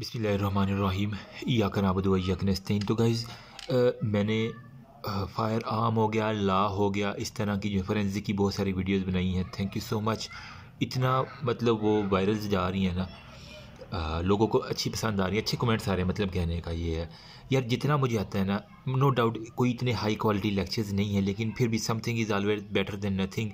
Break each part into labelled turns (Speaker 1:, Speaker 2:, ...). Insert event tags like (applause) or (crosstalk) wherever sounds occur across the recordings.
Speaker 1: बिसमीम या करनाबदयाकनस्तिन तो गाइज़ मैंने फायर आर्म हो गया ला हो गया इस तरह की जो फॉरेंसिक की बहुत सारी वीडियोस बनाई हैं थैंक यू सो मच इतना मतलब वो वायरल जा रही हैं ना आ, लोगों को अच्छी पसंद आ रही है अच्छे कमेंट्स आ रहे हैं मतलब कहने का ये है यार जितना मुझे आता है ना नो डाउट कोई इतने हाई क्वालिटी लेक्चर्स नहीं है लेकिन फिर भी something is always better than nothing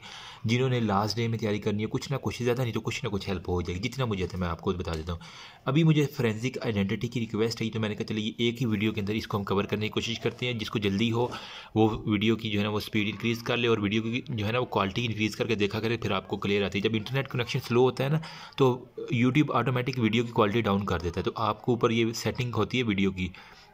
Speaker 1: जिन्होंने लास्ट डे में तैयारी करनी है कुछ ना कुछ ज़्यादा नहीं तो कुछ ना कुछ हेल्प हो जाएगी जितना मुझे था मैं आपको बता देता हूँ अभी मुझे फ्रेंसिक आइडेंटिटी की रिक्वेस्ट आई तो मैंने कहा चलिए एक ही वीडियो के अंदर इसको हम कवर करने की कोशिश करते हैं जिसको जल्दी हो वो वीडियो की जो है ना वो स्पीड इंक्रीज़ कर ले और वीडियो की जो है ना वो क्वालिटी इंक्रीज़ करके देखा करें फिर आपको क्लियर आती है जब इंटरनेट कनेक्शन स्लो होता है ना तो यूट्यूब ऑटोमेटिक वीडियो की क्वालिटी डाउन कर देता है तो आपको ऊपर ये सेटिंग होती है वीडियो की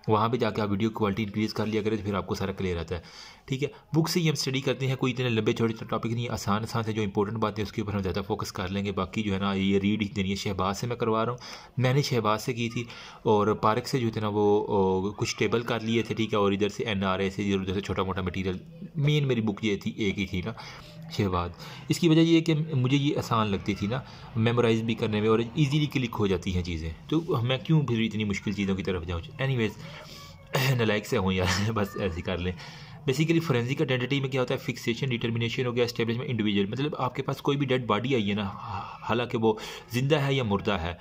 Speaker 1: वहाँ पे जाके आप वीडियो क्वालिटी इंक्रीज़ कर लिया करें तो फिर आपको सारा क्लियर आता है ठीक है बुक से ही हम स्टडी करते हैं कोई इतने लंबे छोटे टॉपिक नहीं आसान आसान से जो इंपॉर्टेंट बातें उसके ऊपर हम ज़्यादा फोकस कर लेंगे बाकी जो है ना ये रीड ही देनी है शहबाज से मैं करवा रहा हूँ मैंने शहबाज से की थी और पार्क से जो है ना वो कुछ टेबल कर लिए थे ठीक है और इधर से एन आर ए से इधर उधर से छोटा मोटा मटीरियल मेन मेरी बुक ये थी एक ही थी ना शहबाद इसकी वजह यह कि मुझे ये आसान लगती थी ना मेमोराइज भी करने में और इजीली क्लिक हो जाती हैं चीज़ें तो मैं क्यों फिर इतनी मुश्किल चीज़ों की तरफ जाऊँ एनी वेज नलायक से हूँ यार (laughs) बस ऐसे कर लें बेसिकली फोरेंसिक आइडेंटिटी में क्या होता है फिक्सेशन डिटर्मिनेशन हो गया स्टेबलिशमेंट इंडिविजुअल मतलब आपके पास कोई भी डेड बॉडी आई है ना हालांकि वो ज़िंदा है या मुर्दा है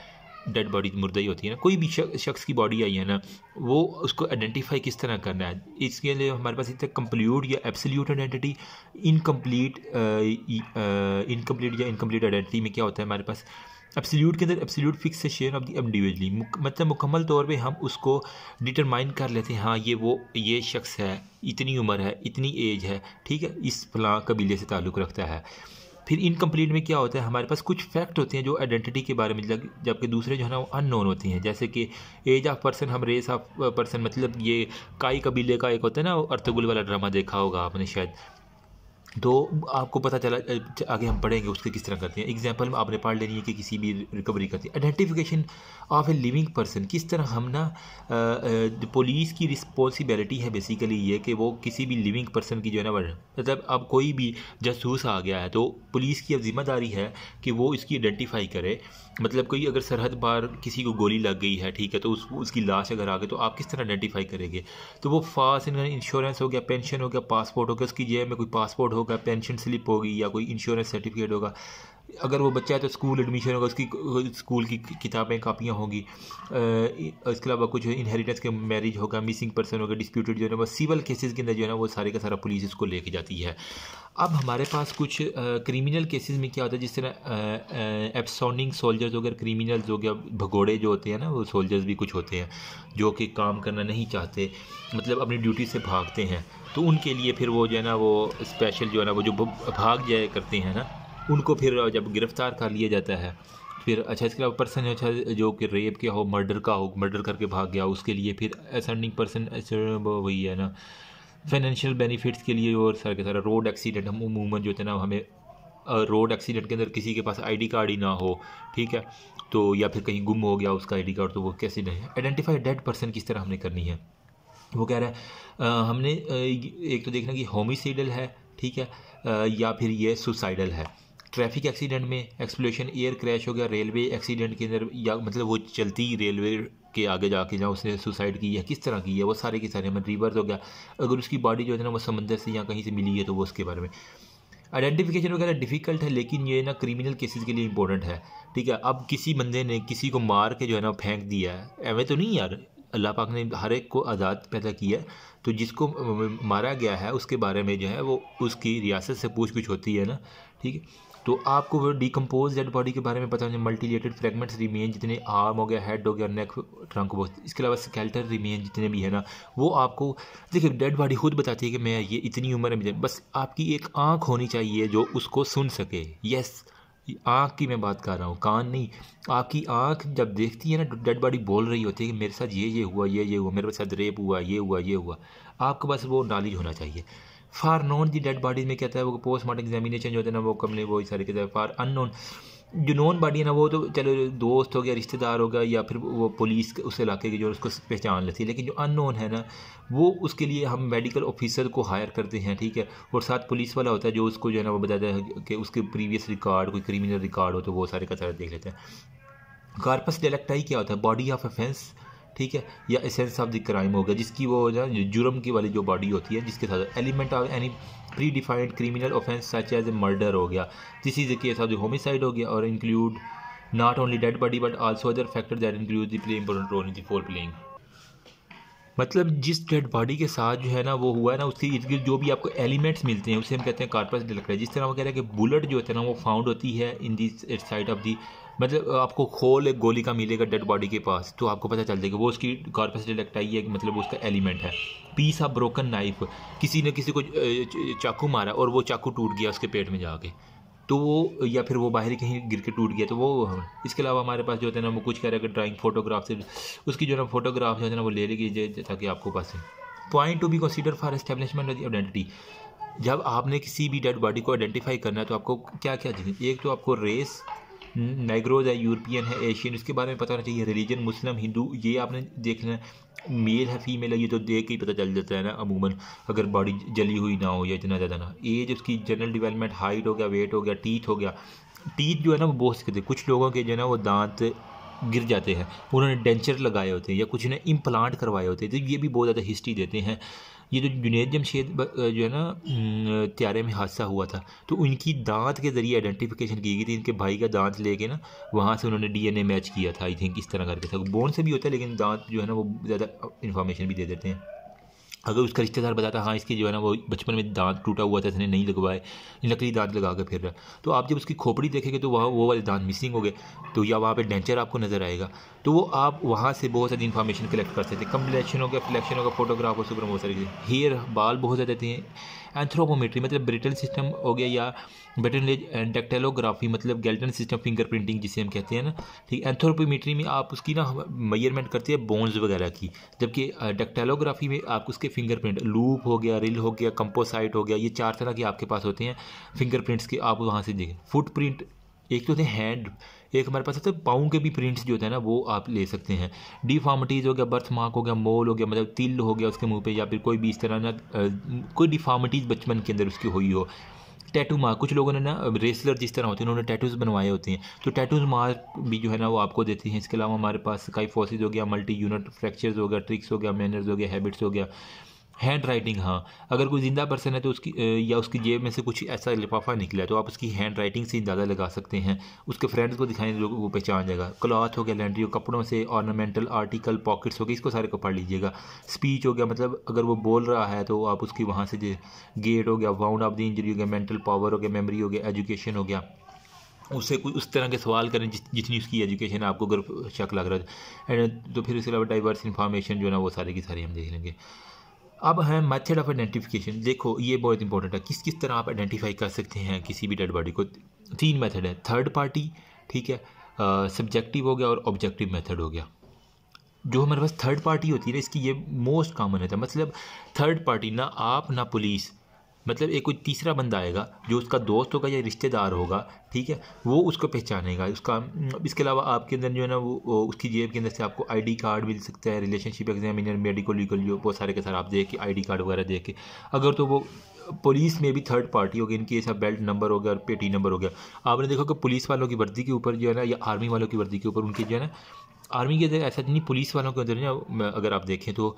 Speaker 1: डेड बॉडी मुर्दा ही होती है ना कोई भी शख्स की बॉडी आई है ना वो उसको आइडेंटिफाई किस तरह करना है इसके लिए हमारे पास इतना कम्प्लीट या एब्सोल्यूट आइडेंटिटी इनकम्प्लीट इनकम्प्लीट या इनकम्प्लीट आइडेंटिटी में क्या होता है हमारे पास एब्सोल्यूट के अंदर absolute fixation of the individually मतलब मुकम्मल तौर पे हम उसको डिटरमाइन कर लेते हैं हाँ ये वो ये शख्स है इतनी उम्र है इतनी एज है ठीक है इस फलां कबीले से ताल्लुक़ रखता है फिर इनकम्प्लीट में क्या होता है हमारे पास कुछ फैक्ट होते हैं जो आइडेंटिटी के बारे में जबकि दूसरे जो है ना वो अननोन होती हैं जैसे कि एज ऑफ पर्सन हम रेस ऑफ पर्सन मतलब ये काई कबीले का एक होता है ना अर्थगुल वाला ड्रामा देखा होगा आपने शायद तो आपको पता चला आगे हम पढ़ेंगे उसके किस तरह करते हैं एग्जाम्पल में आपने पढ़ लेनी है कि किसी भी रिकवरी करते हैं identification of a living person किस तरह हम ना पुलिस की रिस्पॉन्सिबिलिटी है बेसिकली ये कि वो किसी भी लिविंग पर्सन की जो है ना मतलब अब कोई भी जासूस आ गया है तो पुलिस की अब जिम्मेदारी है कि वो इसकी आइडेंटिफाई करे मतलब कोई अगर सरहद पार किसी को गोली लग गई है ठीक है तो उस उसकी लाश अगर आ गई तो आप किस तरह आइडेंटिफाई करेंगे तो वो फास्ट इनका इंश्योरेंस हो गया पेंशन हो गया पासपोर्ट हो गया उसकी जेब में कोई पासपोर्ट होगा पेंशन स्लिप होगी या कोई इंश्योरेंस सर्टिफिकेट होगा अगर वो बच्चा है तो स्कूल एडमिशन होगा उसकी स्कूल की किताबें कापियाँ होंगी इसके अलावा कुछ इनहेरिटेंस के मैरिज होगा मिसिंग पर्सन होगा डिस्प्यूटेड जो है ना वो सिविल केसेस के अंदर जो है ना वो सारे का सारा पुलिस इसको लेके जाती है अब हमारे पास कुछ क्रिमिनल केसेस में क्या होता है जिस तरह एप्सोनिंग सोल्जर्स हो गए क्रिमिनल्स हो गया भगोड़े जो होते हैं ना वो सोल्जर्स भी कुछ होते हैं जो कि काम करना नहीं चाहते मतलब अपनी ड्यूटी से भागते हैं तो उनके लिए फिर वो जो है ना वो स्पेशल जो है ना वो जो भाग जाए करते हैं ना उनको फिर जब गिरफ्तार कर लिया जाता है फिर अच्छा इसके अलावा पर्सन अच्छा जो कि रेप के हो मर्डर का हो मर्डर करके भाग गया उसके लिए फिर असेंडिंग अच्छा, पर्सन वही है ना फाइनेंशियल बेनिफिट्स के लिए और सर के सारा रोड एक्सीडेंट हम उमूमन जो है ना हमें रोड एक्सीडेंट के अंदर किसी के पास आईडी कार्ड ही ना हो ठीक है तो या फिर कहीं गुम हो गया उसका आईडी कार्ड तो वो कैसे नहीं आइडेंटिफाई डेड पर्सन किस तरह हमने करनी है वो कह रहा है आ, हमने एक तो देखना कि होमिसाइडल है ठीक है आ, या फिर ये सुसाइडल है ट्रैफिक एक्सीडेंट में एक्सप्लेशन एयर क्रैश हो गया रेलवे एक्सीडेंट के अंदर या मतलब वो चलती रेलवे के आगे जाके जहाँ उसने सुसाइड की या किस तरह की है वो सारे के सारे मतलब रिवर्स हो गया अगर उसकी बॉडी जो है ना वो समंदर से या कहीं से मिली है तो वो उसके बारे में आइडेंटिफिकेशन वगैरह डिफिकल्ट है लेकिन ये ना क्रिमिनल केसेस के लिए इंपॉर्टेंट है ठीक है अब किसी बंदे ने किसी को मार के जो है ना फेंक दिया है एवं तो नहीं यार अल्लाह पाक ने हर एक को आज़ाद पैदा किया तो जिसको मारा गया है उसके बारे में जो है वो उसकी रियासत से पूछ पूछ होती है ना ठीक है तो आपको वो डिकम्पोज डेड बॉडी के बारे में पता होना मल्टीलेटेड फ्रेगमेंट्स रिमेन जितने आर्म हो गया हेड हो गया नेक ट्रंक वो इसके अलावा स्केल्टर रिमेन जितने भी है ना वो आपको देखिए डेड बॉडी खुद बताती है कि मैं ये इतनी उम्र में बस आपकी एक आँख होनी चाहिए जो उसको सुन सके यस आँख की मैं बात कर रहा हूँ कान नहीं आपकी आँख जब देखती है ना डेड तो बॉडी बोल रही होती है कि मेरे साथ ये ये हुआ ये ये हुआ मेरे साथ रेप हुआ ये हुआ ये हुआ आपके पास वो नॉलेज होना चाहिए for known the dead bodies में कहता है वो पोस्टमार्टम एग्जामिनेशन जो होते हैं ना वो कमले वो सारी कहते हैं फार अननोन जो नॉन बॉडी है ना वो तो चलो दोस्त हो गया रिश्तेदार हो गया या फिर वो पुलिस उस इलाके की जो उसको पहचान लेती है लेकिन जो अननोन है ना वो उसके लिए हम मेडिकल ऑफिसर को हायर करते हैं ठीक है और साथ पुलिस वाला होता है जो उसको जो है ना वो बताता है कि उसके प्रीवियस रिकॉर्ड कोई क्रिमिनल रिकॉर्ड हो तो वो सारे का सारा देख लेते हैं कार्पस डेलेक्टाई क्या होता है बॉडी ऑफ अफेंस ठीक है या एसेंस ऑफ द क्राइम हो गया जिसकी वो ना जुर्म की वाली जो बॉडी होती है जिसके साथ element of any pre defined criminal offence such as a murder हो गया this is case of the homicide हो गया और include not only dead body but also other factor that include the play important role in the for playing मतलब जिस dead body के साथ जो है ना वो हुआ है ना उसके इर्द गिर्द जो भी आपको एलिमेंट्स मिलते हैं उसे हम कहते हैं कार्पस डिलेक्टर जिस तरह वो कह रहे हैं कि बुलेट जो होता है ना वो फाउंड होती है in this side of the मतलब आपको खोल एक गोली का मिलेगा डेड बॉडी के पास तो आपको पता चल जाएगा वो उसकी कॉर्पस डिलेक्टाई है मतलब उसका एलिमेंट है पीस ऑफ ब्रोकन नाइफ किसी ने किसी को चाकू मारा और वो चाकू टूट गया उसके पेट में जाके तो वो या फिर वो बाहर कहीं गिर के टूट गया तो वो हाँ, इसके अलावा हमारे पास जो होते हैं ना वो कुछ कह रहे हैं ड्राइंग फोटोग्राफ से उसकी जो ना फोटोग्राफ जो है ना वो ले लीजिए ताकि आपको पास point to be consider for establishment of identity जब आपने किसी भी डेड बॉडी को आइडेंटिफाई करना है तो आपको क्या क्या चाहिए एक तो आपको रेस नाइग्रोज हम्म, है यूरोपियन है एशियन इसके बारे में पता होना चाहिए रिलीजन मुस्लिम हिंदू ये आपने देख लेना मेल है फीमेल है ये तो देख के ही पता चल जाता है ना अमूमन अगर बॉडी जली हुई ना हो या इतना ज़्यादा ना एज उसकी जनरल डिवेलपमेंट हाइट हो गया वेट हो गया टीथ हो गया टीथ जो है ना वो बहुत हैं कुछ लोगों के जो है ना वो दांत गिर जाते हैं उन्होंने डेंचर लगाए होते हैं या कुछ ने इम्प्लांट करवाए होते हैं तो ये भी बहुत ज़्यादा हिस्ट्री देते हैं ये जो जुनेद जमशेद जो है ना त्यारे में हादसा हुआ था तो उनकी दांत के ज़रिए आइडेंटिफिकेशन की गई थी इनके भाई का दांत लेके ना वहाँ से उन्होंने डीएनए मैच किया था आई थिंक इस तरह करके था बोन से भी होता है लेकिन दांत जो है ना वो ज़्यादा इन्फॉर्मेशन भी दे देते हैं अगर उसका रिश्तेदार बताता हाँ इसकी जो है ना वो बचपन में दांत टूटा हुआ था इसने नहीं लगवाए नकली दांत लगा कर फिर रहा तो आप जब उसकी खोपड़ी देखेंगे तो वहाँ वो वाले दांत मिसिंग हो गए तो या वहाँ पे डेंचर आपको नज़र आएगा तो वो आप वहाँ से बहुत सारी इन्फॉर्मेशन कलेक्ट कर सकते हैं कम्पलेक्शन हो गया फ्लेक्शन होगा फोटोग्राफ हो सकते बहुत सारी हेयर बाल बहुत ज़्यादा देते हैं एंथ्रोपोमेट्री मतलब ब्रिटल सिस्टम हो गया या ब्रिटेन डेक्टेलोग्राफी मतलब गैल्टन सिस्टम फिंगर प्रिंटिंग जिसे हम कहते हैं ना ठीक एंथ्रोपोमेट्री में आप उसकी ना मेजरमेंट करते हैं बोन्स वगैरह की जबकि डक्टेलोग्राफी में आप उसके फिंगर प्रिंट लूप हो गया रिल हो गया कंपोसाइट हो गया ये चार तरह के आपके पास होते हैं फिंगर प्रिंट्स के आप वहाँ से देखें फुट प्रिंट एक तो होते हैं हैंड एक हमारे पास होता है पाँव के भी प्रिंट्स जो होते हैं ना वो आप ले सकते हैं डिफार्मिटीज़ हो गया बर्थ मार्क हो गया मोल हो गया मतलब तिल हो गया उसके मुंह पे या फिर कोई भी इस तरह ना कोई डिफार्मिटीज़ बचपन के अंदर उसकी हुई हो टैटू मार्क कुछ लोगों ने ना रेसलर जिस तरह होते हैं उन्होंने टैटूज़ बनवाए होते हैं तो टैटूज़ मार्क भी जो है ना वो आपको देती हैं इसके अलावा हमारे पास काई फोसिस हो गया मल्टी यूनिट फ्रैक्चर्स हो गया ट्रिक्स हो गया मैनर्स हो गया हैबिट्स हो गया हैंड राइटिंग हाँ अगर कोई ज़िंदा पर्सन है तो उसकी या उसकी जेब में से कुछ ऐसा लिफाफा निकला तो आप उसकी हैंड राइटिंग से अंदाज़ा लगा सकते हैं उसके फ्रेंड्स को दिखाएं लोगों को पहचान जाएगा क्लॉथ हो गया लैंड्री हो कपड़ों से ऑर्नामेंटल आर्टिकल पॉकेट्स हो गए इसको सारे को पढ़ लीजिएगा स्पीच हो गया मतलब अगर वो बोल रहा है तो आप उसकी वहाँ से गेट हो गया वाउंड ऑफ द इंजरी हो गया मेंटल पावर हो गया मेमरी हो गया एजुकेशन हो गया उससे कोई उस तरह के सवाल करें जित, जितनी उसकी एजुकेशन आपको अगर शक लग रहा है तो फिर उसके अलावा डाइवर्स इन्फॉर्मेशन जो है ना वो सारे की सारी हम देख लेंगे अब है मेथड ऑफ आइडेंटिफिकेशन देखो ये बहुत इंपॉर्टेंट है किस किस तरह आप आइडेंटिफाई कर सकते हैं किसी भी डेड बॉडी को तीन मेथड है थर्ड पार्टी ठीक है सब्जेक्टिव हो गया और ऑब्जेक्टिव मेथड हो गया जो हमारे पास थर्ड पार्टी होती है इसकी ये मोस्ट कॉमन होता है मतलब थर्ड पार्टी ना आप ना पुलिस मतलब एक कोई तीसरा बंदा आएगा जो उसका दोस्त होगा या रिश्तेदार होगा ठीक है वो उसको पहचानेगा उसका इसके अलावा आपके अंदर जो है ना वो उसकी जेब के अंदर से आपको आईडी कार्ड मिल सकता है रिलेशनशिप एग्जामिनर मेडिकल लीगल जो बहुत सारे के सारे आप देख के आई कार्ड वगैरह देख के अगर तो वो पुलिस में भी थर्ड पार्टी होगी इनके ऐसा बेल्ट नंबर हो गया और पेटी नंबर हो गया आपने देखा कि पुलिस वालों की वर्दी के ऊपर जो है ना या आर्मी वालों की वर्दी के ऊपर उनके जो है ना आर्मी के अंदर ऐसा नहीं पुलिस वालों के अंदर ना अगर आप देखें तो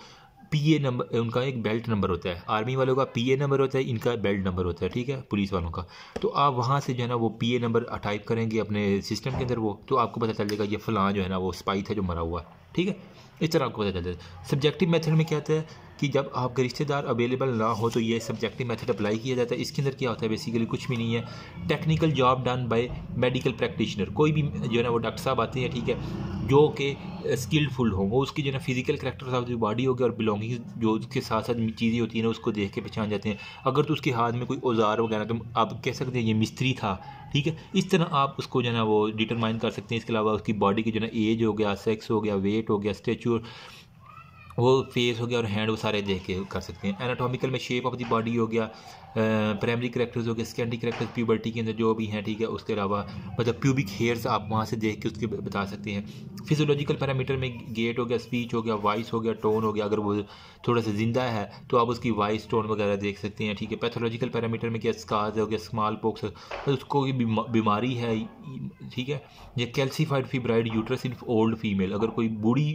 Speaker 1: पी ए नंबर उनका एक बेल्ट नंबर होता है आर्मी वालों का पी ए नंबर होता है इनका बेल्ट नंबर होता है ठीक है पुलिस वालों का तो आप वहाँ से जो है ना वो पी ए नंबर टाइप करेंगे अपने सिस्टम के अंदर वो तो आपको पता चल जाएगा ये फलां जो है ना वो स्पाई था जो मरा हुआ है ठीक है इस तरह आपको पता चल जाएगा सब्जेक्टिव मेथड में क्या होता है कि जब आपके रिश्तेदार अवेलेबल ना हो तो ये सब्जेक्टिव मेथड अप्लाई किया जाता है इसके अंदर क्या होता है बेसिकली कुछ भी नहीं है technical job done by medical practitioner कोई भी जो है ना वो डॉक्टर साहब आते हैं ठीक है जो कि स्किलफुल हों वो उसकी जो ना फिजिकल करेक्टर साहब जो बॉडी होगी और बिलोंगिंग जो उसके साथ साथ चीज़ें होती हैं ना उसको देख के पहचान जाते हैं अगर तो उसके हाथ में कोई औजार वगैरह तो आप कह सकते हैं ये मिस्त्री था ठीक है इस तरह आप उसको जो है ना वो डिटरमाइन कर सकते हैं इसके अलावा उसकी बॉडी की जो है ना एज हो गया सेक्स हो गया वेट हो गया स्टेचूर वो फेस हो गया और हैंड वो सारे देख के कर सकते हैं एनाटॉमिकल में शेप ऑफ दी बॉडी हो गया प्राइमरी करेक्टर्स हो गए सेकेंडरी करेक्टर्स प्यूबर्टी के अंदर जो भी हैं ठीक है उसके अलावा मतलब प्यूबिक हेयर्स आप वहाँ से देख के उसके बता सकते हैं फिजोलॉजिकल पैरामीटर में गेट हो गया स्पीच हो गया वॉइस हो गया टोन हो गया अगर वो थोड़ा सा ज़िंदा है तो आप उसकी वॉइस टोन वगैरह देख सकते हैं ठीक है पैथोलॉजिकल पैरामीटर में क्या स्काज हो गया स्मॉल पॉक्स तो उसको बीमारी है ठीक है या calcified fibroid uterus in old female अगर कोई बूढ़ी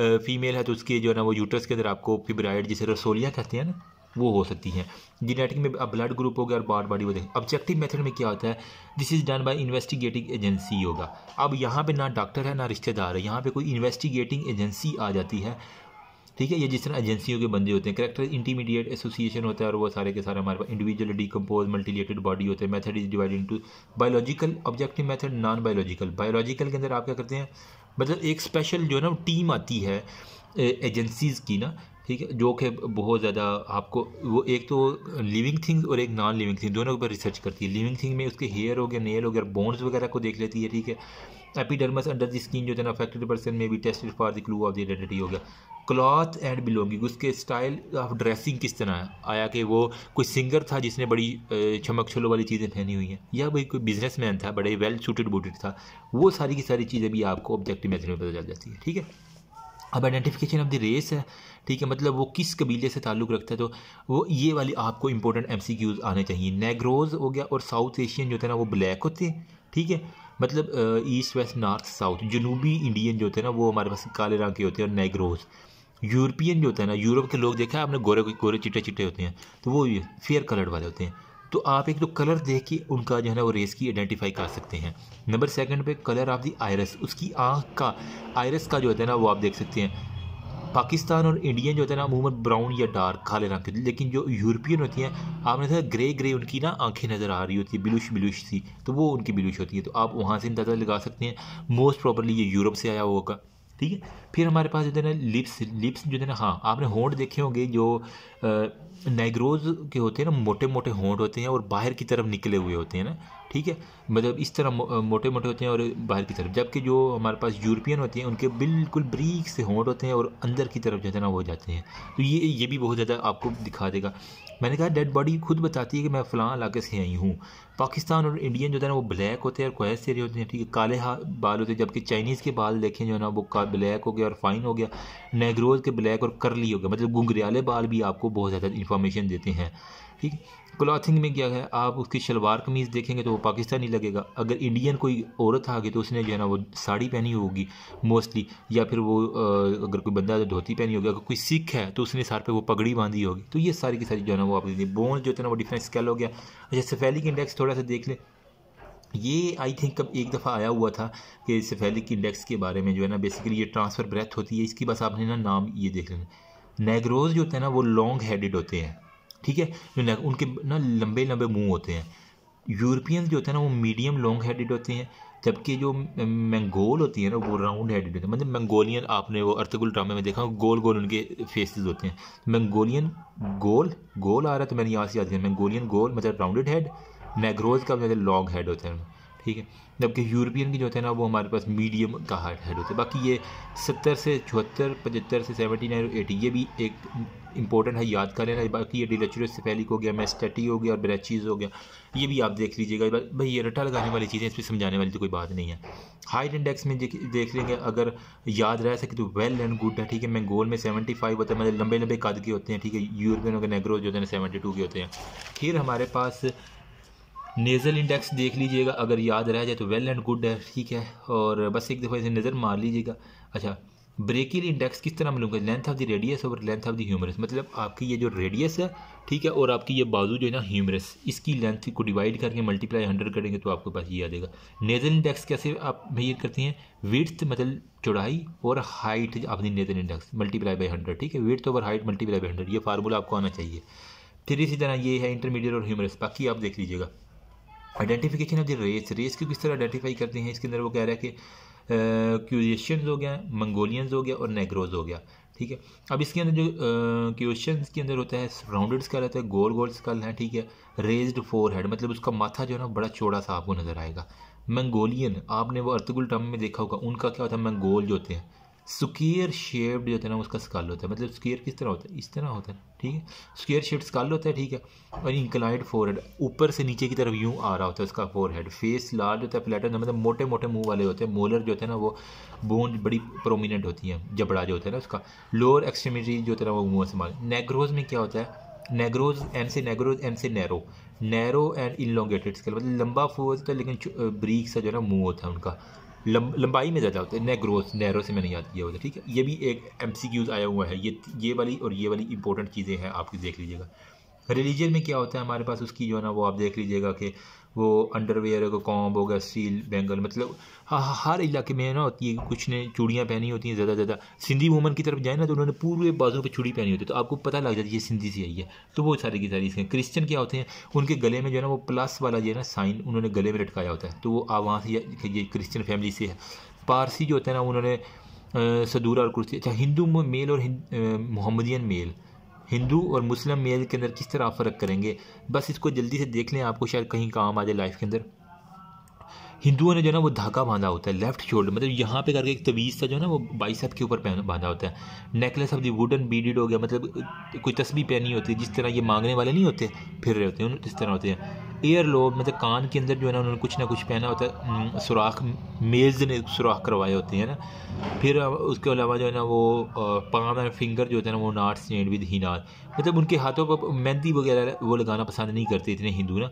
Speaker 1: फीमेल है तो उसके जो है ना वो यूट्रस के अंदर आपको फिब्राइड जिसे रसोलिया कहते हैं ना वो हो सकती हैं जीनेटिक में अब ब्लड ग्रुप हो गया और बार बॉडी वो देखें ऑब्जेक्टिव मेथड में क्या होता है this is done by investigating agency होगा अब यहाँ पे ना डॉक्टर है ना रिश्तेदार है यहाँ पे कोई इन्वेस्टिगेटिंग एजेंसी आ जाती है ठीक है ये जिस तरह एजेंसियों के बंदे होते हैं करेक्टर इंटीमीडिएट एसोसिएशन होता है और वो सारे के सारे हमारे पास इंडिविजुअल डिकम्पोज मल्टीलेटेड बॉडी होते हैं method is divide into biological objective method non biological biological के अंदर आप क्या करते हैं मतलब एक स्पेशल जो है ना टीम आती है एजेंसीज़ की ना ठीक है जो कि बहुत ज़्यादा आपको वो एक तो लिविंग थिंग्स और एक नॉन लिविंग थिंग दोनों के ऊपर रिसर्च करती है लिविंग थिंग में उसके हेयर हो गया नेल हो गया बोन्स वगैरह को देख लेती है ठीक है एपिडर्मस अंडर द स्किन जो है ना अफेक्टेड पर्सन में भी tested for the clue of the identity हो गया क्लॉथ एंड बिलोंगिंग उसके स्टाइल ऑफ ड्रेसिंग किस तरह है आया कि वो कोई सिंगर था जिसने बड़ी चमक छलो वाली चीज़ें पहनी हुई हैं या भाई कोई बिजनेस मैन था बड़े वेल सूटेड बूटेड था वो सारी की सारी चीज़ें भी आपको ऑब्जेक्टिव मेथड में पता चल जाती है ठीक है अब आइडेंटिफिकेशन ऑफ द रेस है ठीक है मतलब वो किस कबीले से ताल्लुक़ रखता है तो वो ये वाली आपको इंपॉर्टेंट एम आने चाहिए नेग्रोज हो गया और साउथ एशियन जो थे ना वो ब्लैक होते हैं ठीक है मतलब ईस्ट वेस्ट नॉर्थ साउथ जनूबी इंडियन जो होते हैं ना वो हमारे पास काले रंग के होते हैं और नेग्रोज यूरोपियन जो होता है ना यूरोप के लोग देखा आपने गोरे गोरे चिट्टे चिट्टे होते हैं तो वो फेयर कलर्ड वाले होते हैं तो आप एक तो कलर देख के उनका जो है ना वो रेस की आइडेंटिफाई कर सकते हैं नंबर सेकंड पे कलर ऑफ दी आयरस उसकी आँख का आयरस का जो होता है ना वो आप देख सकते हैं पाकिस्तान और इंडियन जो होते हैं ना अमूमन ब्राउन या डार्क काले रंग के लेकिन जो यूरोपियन होती हैं आपने देखा ग्रे ग्रे उनकी ना आंखें नज़र आ रही होती है बिलुश बिलुश सी तो वो उनकी बिलुश होती है तो आप वहाँ से अंदाज़ा लगा सकते हैं मोस्ट प्रॉपरली ये यूरोप से आया होगा ठीक है फिर हमारे पास जो है ना लिप्स लिप्स जो है ना हाँ आपने होंड देखे होंगे जो नाइग्रोज के होते हैं ना मोटे मोटे होंड होते हैं और बाहर की तरफ निकले हुए होते हैं ना ठीक है मतलब इस तरह मोटे मोटे होते हैं और बाहर की तरफ जबकि जो हमारे पास यूरोपियन होते हैं उनके बिल्कुल ब्रीक से होंठ होते हैं और अंदर की तरफ जो है ना वो जाते हैं तो ये ये भी बहुत ज़्यादा आपको दिखा देगा मैंने कहा डेड बॉडी खुद बताती है कि मैं फ़लाँ इलाके से आई हूँ पाकिस्तान और इंडियन जो है ना वो ब्लैक होते हैं और कोयस से होते हैं ठीक है काले बाल होते हैं जबकि चाइनीज़ के बाल देखें जो है ना वो ब्लैक हो गया और फाइन हो गया नेग्रोज के ब्लैक और करली हो गया मतलब गुंगरेले बाल भी आपको बहुत ज़्यादा इन्फॉर्मेशन देते हैं ठीक क्लॉथिंग में क्या है आप उसकी शलवार कमीज़ देखेंगे तो वो पाकिस्तानी लगेगा अगर इंडियन कोई औरत आ गई तो उसने जो है ना वो साड़ी पहनी होगी मोस्टली या फिर वो अगर कोई बंदा तो धोती पहनी होगी अगर कोई सिख है तो उसने सर पे वो पगड़ी बांधी होगी तो ये सारी की सारी जो है ना वो आप बोन जो है ना वो डिफरेंस स्केल हो गया अच्छा सफेलिक इंडेक्स थोड़ा सा देख लें ये आई थिंक कब एक दफ़ा आया हुआ था कि सफेलिक इंडेक्स के बारे में जो है ना बेसिकली ये ट्रांसफ़र ब्रेथ होती है इसकी बस आपने ना नाम ये देख लेना नेग्रोज जो होते हैं ना वो लॉन्ग हेडेड होते हैं ठीक है जो उनके ना लंबे लंबे मुंह होते हैं यूरोपियन जो होते हैं ना वो मीडियम लॉन्ग हेडेड होते हैं जबकि जो मंगोल होती है ना वो राउंड हेडेड होते हैं मतलब मंगोलियन आपने वो अर्थगुल ड्रामे में देखा गोल गोल उनके फेसेस होते हैं मंगोलियन गोल गोल आ रहा है तो मैंने यहाँ से याद किया मंगोलियन गोल मतलब राउंडेड हेड नेग्रोज का मतलब लॉन्ग हेड होते हैं ठीक है जबकि यूरोपियन के जो थे ना वो हमारे पास मीडियम का हार्ट हेड होते बाकी ये सत्तर से चौहत्तर पचहत्तर से सेवेंटी नाइन एटी ये भी एक इंपॉर्टेंट है याद कर लेना बाकी ये डिलेचुरस फैलिक हो गया मैस्टेटी हो गया और ब्रैचीज हो गया ये भी आप देख लीजिएगा भाई ये रटा लगाने वाली चीज़ें इस पर समझाने वाली तो कोई बात नहीं है हाइट इंडेक्स में देख लेंगे अगर याद रह सके तो वेल एंड गुड है ठीक है मैंगोल में सेवेंटी फाइव होता है मतलब लंबे लंबे कद के होते हैं ठीक है यूरोपियन के नेगरो जो होते हैं सेवेंटी टू के होते हैं फिर हमारे पास नेज़ल इंडेक्स देख लीजिएगा अगर याद रह जाए तो वेल एंड गुड है ठीक है और बस एक दफ़ा इसे नज़र मार लीजिएगा अच्छा ब्रेकिल इंडेक्स किस तरह मिलूंगा लेंथ ऑफ द रेडियस और लेंथ ऑफ द ह्यूमरस मतलब आपकी ये जो रेडियस है ठीक है और आपकी ये बाजू जो है ना ह्यूमरस इसकी लेंथ को डिवाइड करके मल्टीप्लाई हंड्रेड करेंगे तो आपके पास ये आ जाएगा नेजल इंडेक्स कैसे आप मेयर करते हैं विर्थ मतलब चौड़ाई और हाइट अपनी nasal index multiply by hundred ठीक है width over height multiply by hundred ये फार्मूला आपको आना चाहिए फिर इसी तरह ये है इंटरमीडिएट और ह्यूमरस बाकी आप देख लीजिएगा identification of the race race को किस तरह आइडेंटिफाई करते हैं इसके अंदर वो कह रहा है कि क्यूरियशियंस हो गया मंगोलियंस हो गया और नेग्रोज हो गया ठीक है अब इसके अंदर जो क्यूशन के अंदर होता है राउंडेड स्कल होता है गोल गोल स्कल है ठीक है रेज्ड फोर हेड मतलब उसका माथा जो है ना बड़ा चौड़ा सा आपको नज़र आएगा मंगोलियन आपने वो अर्तगुल टर्म में देखा होगा उनका क्या होता है मंगोल जो होते हैं स्कीयर शेप्ड जो होता है ना उसका स्कल होता है मतलब स्क्र किस तरह होता है इस तरह होता है ठीक है स्क्र शेप्ड स्कल होता है ठीक है और इंक्लाइड फोरहेड ऊपर से नीचे की तरफ यूँ आ रहा होता है उसका फोरहेड फेस लार्ज होता है फ्लैट होता है मतलब मोटे मोटे मुंह वाले होते हैं मोलर जो होते हैं ना वो बोन बड़ी प्रोमिनेंट होती हैं जबड़ा जो होता है ना उसका लोअर एक्सट्रीमिटी जो होता है ना वो मुँह से माल नेग्रोज में क्या होता है नेग्रोज एन से नेग्रोज एन से narrow narrow and elongated skull मतलब लंबा फोज होता है लेकिन ब्रीक सा जो है ना मुँह होता है उनका लंबाई में ज़्यादा होता है नेक ग्रोथ नैरो से मैंने याद किया होता है ठीक है ये भी एक एम सी आया हुआ है ये ये वाली और ये वाली इंपॉर्टेंट चीज़ें हैं आप देख लीजिएगा रिलीजन में क्या होता है हमारे पास उसकी जो है ना वो आप देख लीजिएगा कि वो अंडरवेयर का कॉम हो गया सील बेंगल मतलब हर इलाके में ना होती है कुछ ने चूड़ियाँ पहनी होती हैं ज़्यादा ज़्यादा सिंधी वूमन की तरफ जाए ना तो उन्होंने पूरे बाजू पर चूड़ी पहनी होती है तो आपको पता लग जाती है सिंधी से आई है तो वो सारी की सारी इसमें क्रिश्चन क्या होते हैं उनके गले में जो है ना वो प्लस वाला जो है ना साइन उन्होंने गले में लटकाया होता है तो वो आप वहाँ से ये क्रिश्चन फैमिली से है पारसी जो होता है ना उन्होंने सदूरा और कुर्सी अच्छा हिंदू मेल और मोहम्मदियन मेल हिंदू और मुस्लिम मेल के अंदर किस तरह फ़र्क करेंगे बस इसको जल्दी से देख लें आपको शायद कहीं काम आ जाए लाइफ के अंदर हिंदुओं ने जो है ना वो धागा बांधा होता है लेफ्ट शोल्डर मतलब यहाँ पे करके एक तवीज़ सा जो है ना वो बाई के ऊपर पहन बांधा होता है necklace of the wooden beaded हो गया मतलब कोई तस्वीर पहनी होती है जिस तरह ये मांगने वाले नहीं होते फिर रहे होते हैं इस तरह होते हैं एयर लोब मतलब कान के अंदर जो है ना उन्होंने कुछ ना कुछ पहना होता है सुराख मेज़ ने सुराख करवाए होते हैं ना फिर उसके अलावा जो है ना वो पाम एंड फिंगर जो होते हैं ना वो नाट्स एंड विद ही मतलब उनके हाथों पर मेहंदी वगैरह वो लगाना पसंद नहीं करते इतने हिंदू ना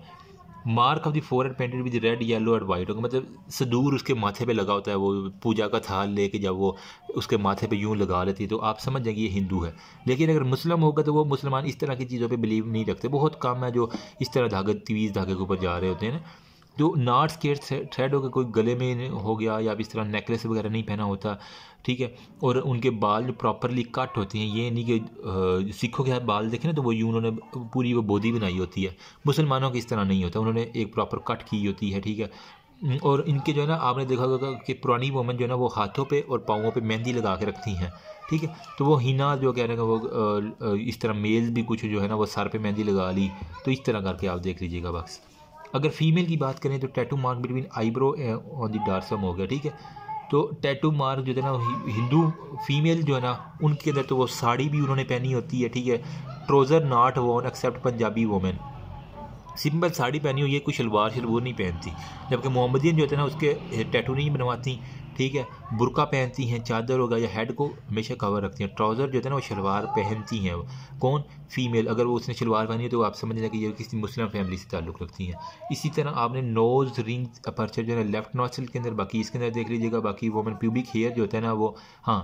Speaker 1: mark of the fore and painted with red yellow and white होगा मतलब सदूर उसके माथे पे लगा होता है वो पूजा का थाल लेके जब वो उसके माथे पे यूं लगा लेती है तो आप समझ जाएंगे ये हिंदू है लेकिन अगर मुस्लिम होगा तो वो मुसलमान इस तरह की चीज़ों पे बिलीव नहीं रखते बहुत कम है जो इस तरह धागे तीस धागे के ऊपर जा रहे होते हैं ना जो नार्स के थ्रेड होकर कोई गले में हो गया या इस तरह नेकलेस वगैरह नहीं पहना होता ठीक है और उनके बाल जो प्रॉपरली कट होते हैं ये नहीं कि सिखों के बाल देखें ना तो वो यूँ उन्होंने पूरी वो बोधी बनाई होती है मुसलमानों की इस तरह नहीं होता उन्होंने एक प्रॉपर कट की होती है ठीक है और इनके जो है ना आपने देखा होगा कि पुरानी वोमन जो है ना वो हाथों पे और पाँवों पे मेहंदी लगा के रखती हैं ठीक है तो वो हिना जो कह रहे हैं वो इस तरह मेल भी कुछ जो है ना वो सर पे मेहंदी लगा ली तो इस तरह करके आप देख लीजिएगा बक्स अगर फीमेल की बात करें तो टैटू मार्क बिटवीन आईब्रो और दी डार्सम हो गया ठीक है तो टैटू मार्क जो है ना हिंदू फीमेल जो है ना उनके अंदर तो वो साड़ी भी उन्होंने पहनी होती है ठीक है trouser not worn except Punjabi women simple sari पहनी हुई है कोई शलवार शलवार नहीं पहनती जबकि मोहम्मदियन जो होते हैं ना उसके टैटू नहीं बनवाती ठीक है बुरका पहनती हैं चादर होगा या हेड को हमेशा कवर रखती हैं ट्राउज़र जो है ना वो शलवार पहनती हैं कौन फीमेल अगर वो उसने शलवार पहनी है तो आप समझ लें कि ये किसी मुस्लिम फैमिली से ताल्लुक़ रखती हैं इसी तरह आपने नोज़ रिंग अपर्चर जो है लेफ्ट नॉसल के अंदर बाकी इसके अंदर देख लीजिएगा बाकी वोमन प्यूबिक हेयर जो होता है ना वो हाँ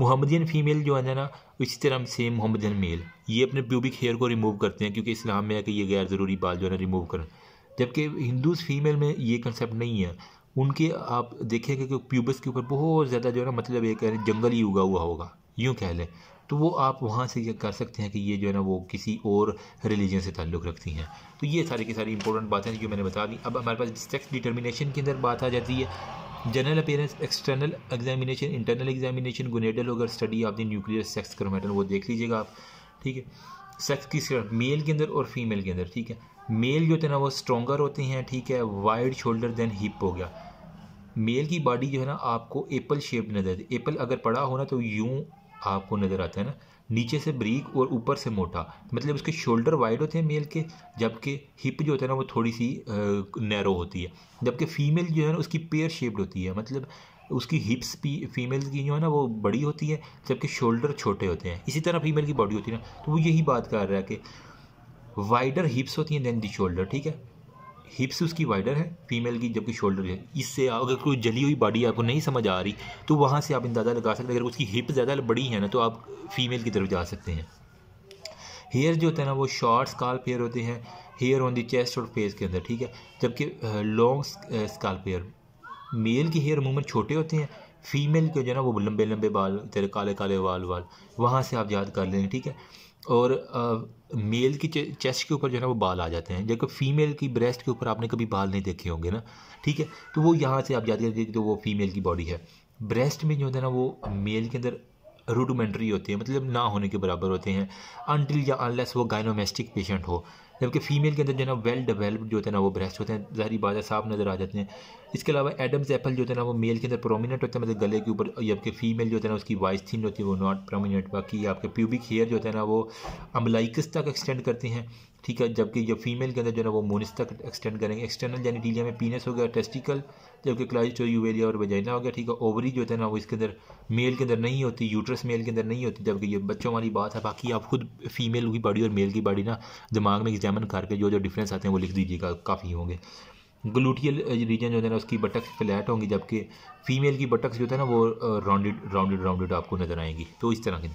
Speaker 1: मोहम्मदियन फीमेल जो है ना इसी तरह सेम मोहम्मदियन मेल ये अपने प्यूबिक हेयर को रिमूव करते हैं क्योंकि इस्लाम में है कि ये गैर ज़रूरी बाल जो है ना रिमूव करें जबकि हिंदूज फीमेल में ये कंसेप्ट नहीं है उनके आप देखेंगे कि प्यूबस के ऊपर बहुत ज़्यादा जो है ना मतलब एक जंगल ही उगा हुआ होगा यूँ कह लें तो वो आप वहाँ से ये कर सकते हैं कि ये जो है ना वो किसी और रिलीजन से ताल्लुक़ रखती हैं तो ये सारी की सारी इंपॉर्टेंट बातें जो मैंने बता दी अब हमारे पास सेक्स डिटर्मिनेशन के अंदर बात आ जाती है general appearance external examination internal examination gonadal अगर study of the nuclear sex chromatin वो देख लीजिएगा आप ठीक है सेक्स किस मेल के अंदर और फीमेल के अंदर ठीक है मेल जो होते हैं ना वो स्ट्रोंगर होते हैं ठीक है वाइड शोल्डर देन हिप हो गया मेल की बॉडी जो है ना आपको एप्पल शेप नज़र आती एप्पल अगर पड़ा हो ना तो यूँ आपको नज़र आता है ना नीचे से ब्रीक और ऊपर से मोटा मतलब उसके शोल्डर वाइड होते हैं मेल के जबकि हिप जो होता है ना वो थोड़ी सी नैरो होती है जबकि फ़ीमेल जो है ना उसकी पेयर शेप्ड होती है मतलब उसकी हिप्स भी फीमेल की जो है ना वो बड़ी होती है जबकि शोल्डर छोटे होते हैं इसी तरह फीमेल की बॉडी होती है ना तो वो यही बात कर रहा है कि वाइडर हिप्स होती हैं देन दी शोल्डर ठीक है हिप्स उसकी वाइडर है फीमेल की जबकि शोल्डर है इससे अगर कोई जली हुई बॉडी आपको नहीं समझ आ रही तो वहाँ से आप अंदाज़ा लगा सकते हैं अगर उसकी हिप ज़्यादा बड़ी है ना तो आप फीमेल की तरफ जा सकते हैं हेयर जो होता है ना वो शॉर्ट स्काल हेयर होते हैं हेयर ऑन दी चेस्ट और फेस के अंदर ठीक है जबकि लॉन्ग स्काल हेयर मेल के हेयर मूवमेंट छोटे होते हैं फीमेल के जो है ना वो लंबे लंबे बाल तेरे काले काले वाल वाल वहाँ से आप याद कर लेंगे ठीक है और मेल की चेस्ट के ऊपर जो है ना वो बाल आ जाते हैं जबकि फीमेल की ब्रेस्ट के ऊपर आपने कभी बाल नहीं देखे होंगे ना ठीक है तो वो यहाँ से आप याद करिए जो वो फीमेल की बॉडी है ब्रेस्ट में जो होता है ना वो मेल के अंदर रूडमेंट्री होती है मतलब ना होने के बराबर होते हैं अनटिल या अनलेस वो गाइनोमेस्टिक पेशेंट हो जबकि फ़ीमेल के अंदर जो है ना वेल डेवलप्ड जो होते हैं ना वो ब्रेस्ट होते हैं जहरी बाजा साफ नज़र आ जाते हैं इसके अलावा एडम्स एप्पल जो होते हैं ना वो मेल के अंदर प्रोमिनेंट होते हैं मतलब गले के ऊपर जबकि फ़ीमेल जो होते हैं ना उसकी वाइस थीन होती है वो नॉट प्रोमिनेंट बाकी आपके प्यूबिक हेयर जो होते हैं ना वो अम्बलाइकस तक एक्सटेंड करती हैं ठीक है जबकि जो फीमेल के अंदर जो है वो मोनिस तक एक्सटेंड करेंगे एक्सटर्नल जेनिटीलिया में पीनस हो गया टेस्टिकल जबकि क्लाइट हो और वजाइना हो गया ठीक है ओवरी जो है ना वो इसके अंदर मेल के अंदर नहीं होती यूट्रस मेल के अंदर नहीं होती जबकि ये बच्चों वाली बात है बाकी आप खुद फीमेल की बॉडी और मेल की बॉडी ना दिमाग में एग्जामिन करके जो जो डिफरेंस आते हैं वो लिख दीजिएगा काफ़ी होंगे ग्लूटियल रीजन जो है ना उसकी बटक्स फ्लैट होंगी जबकि फीमेल की बटक्स जो है ना वो राउंडेड राउंडेड राउंडेड आपको नज़र आएंगी तो इस तरह के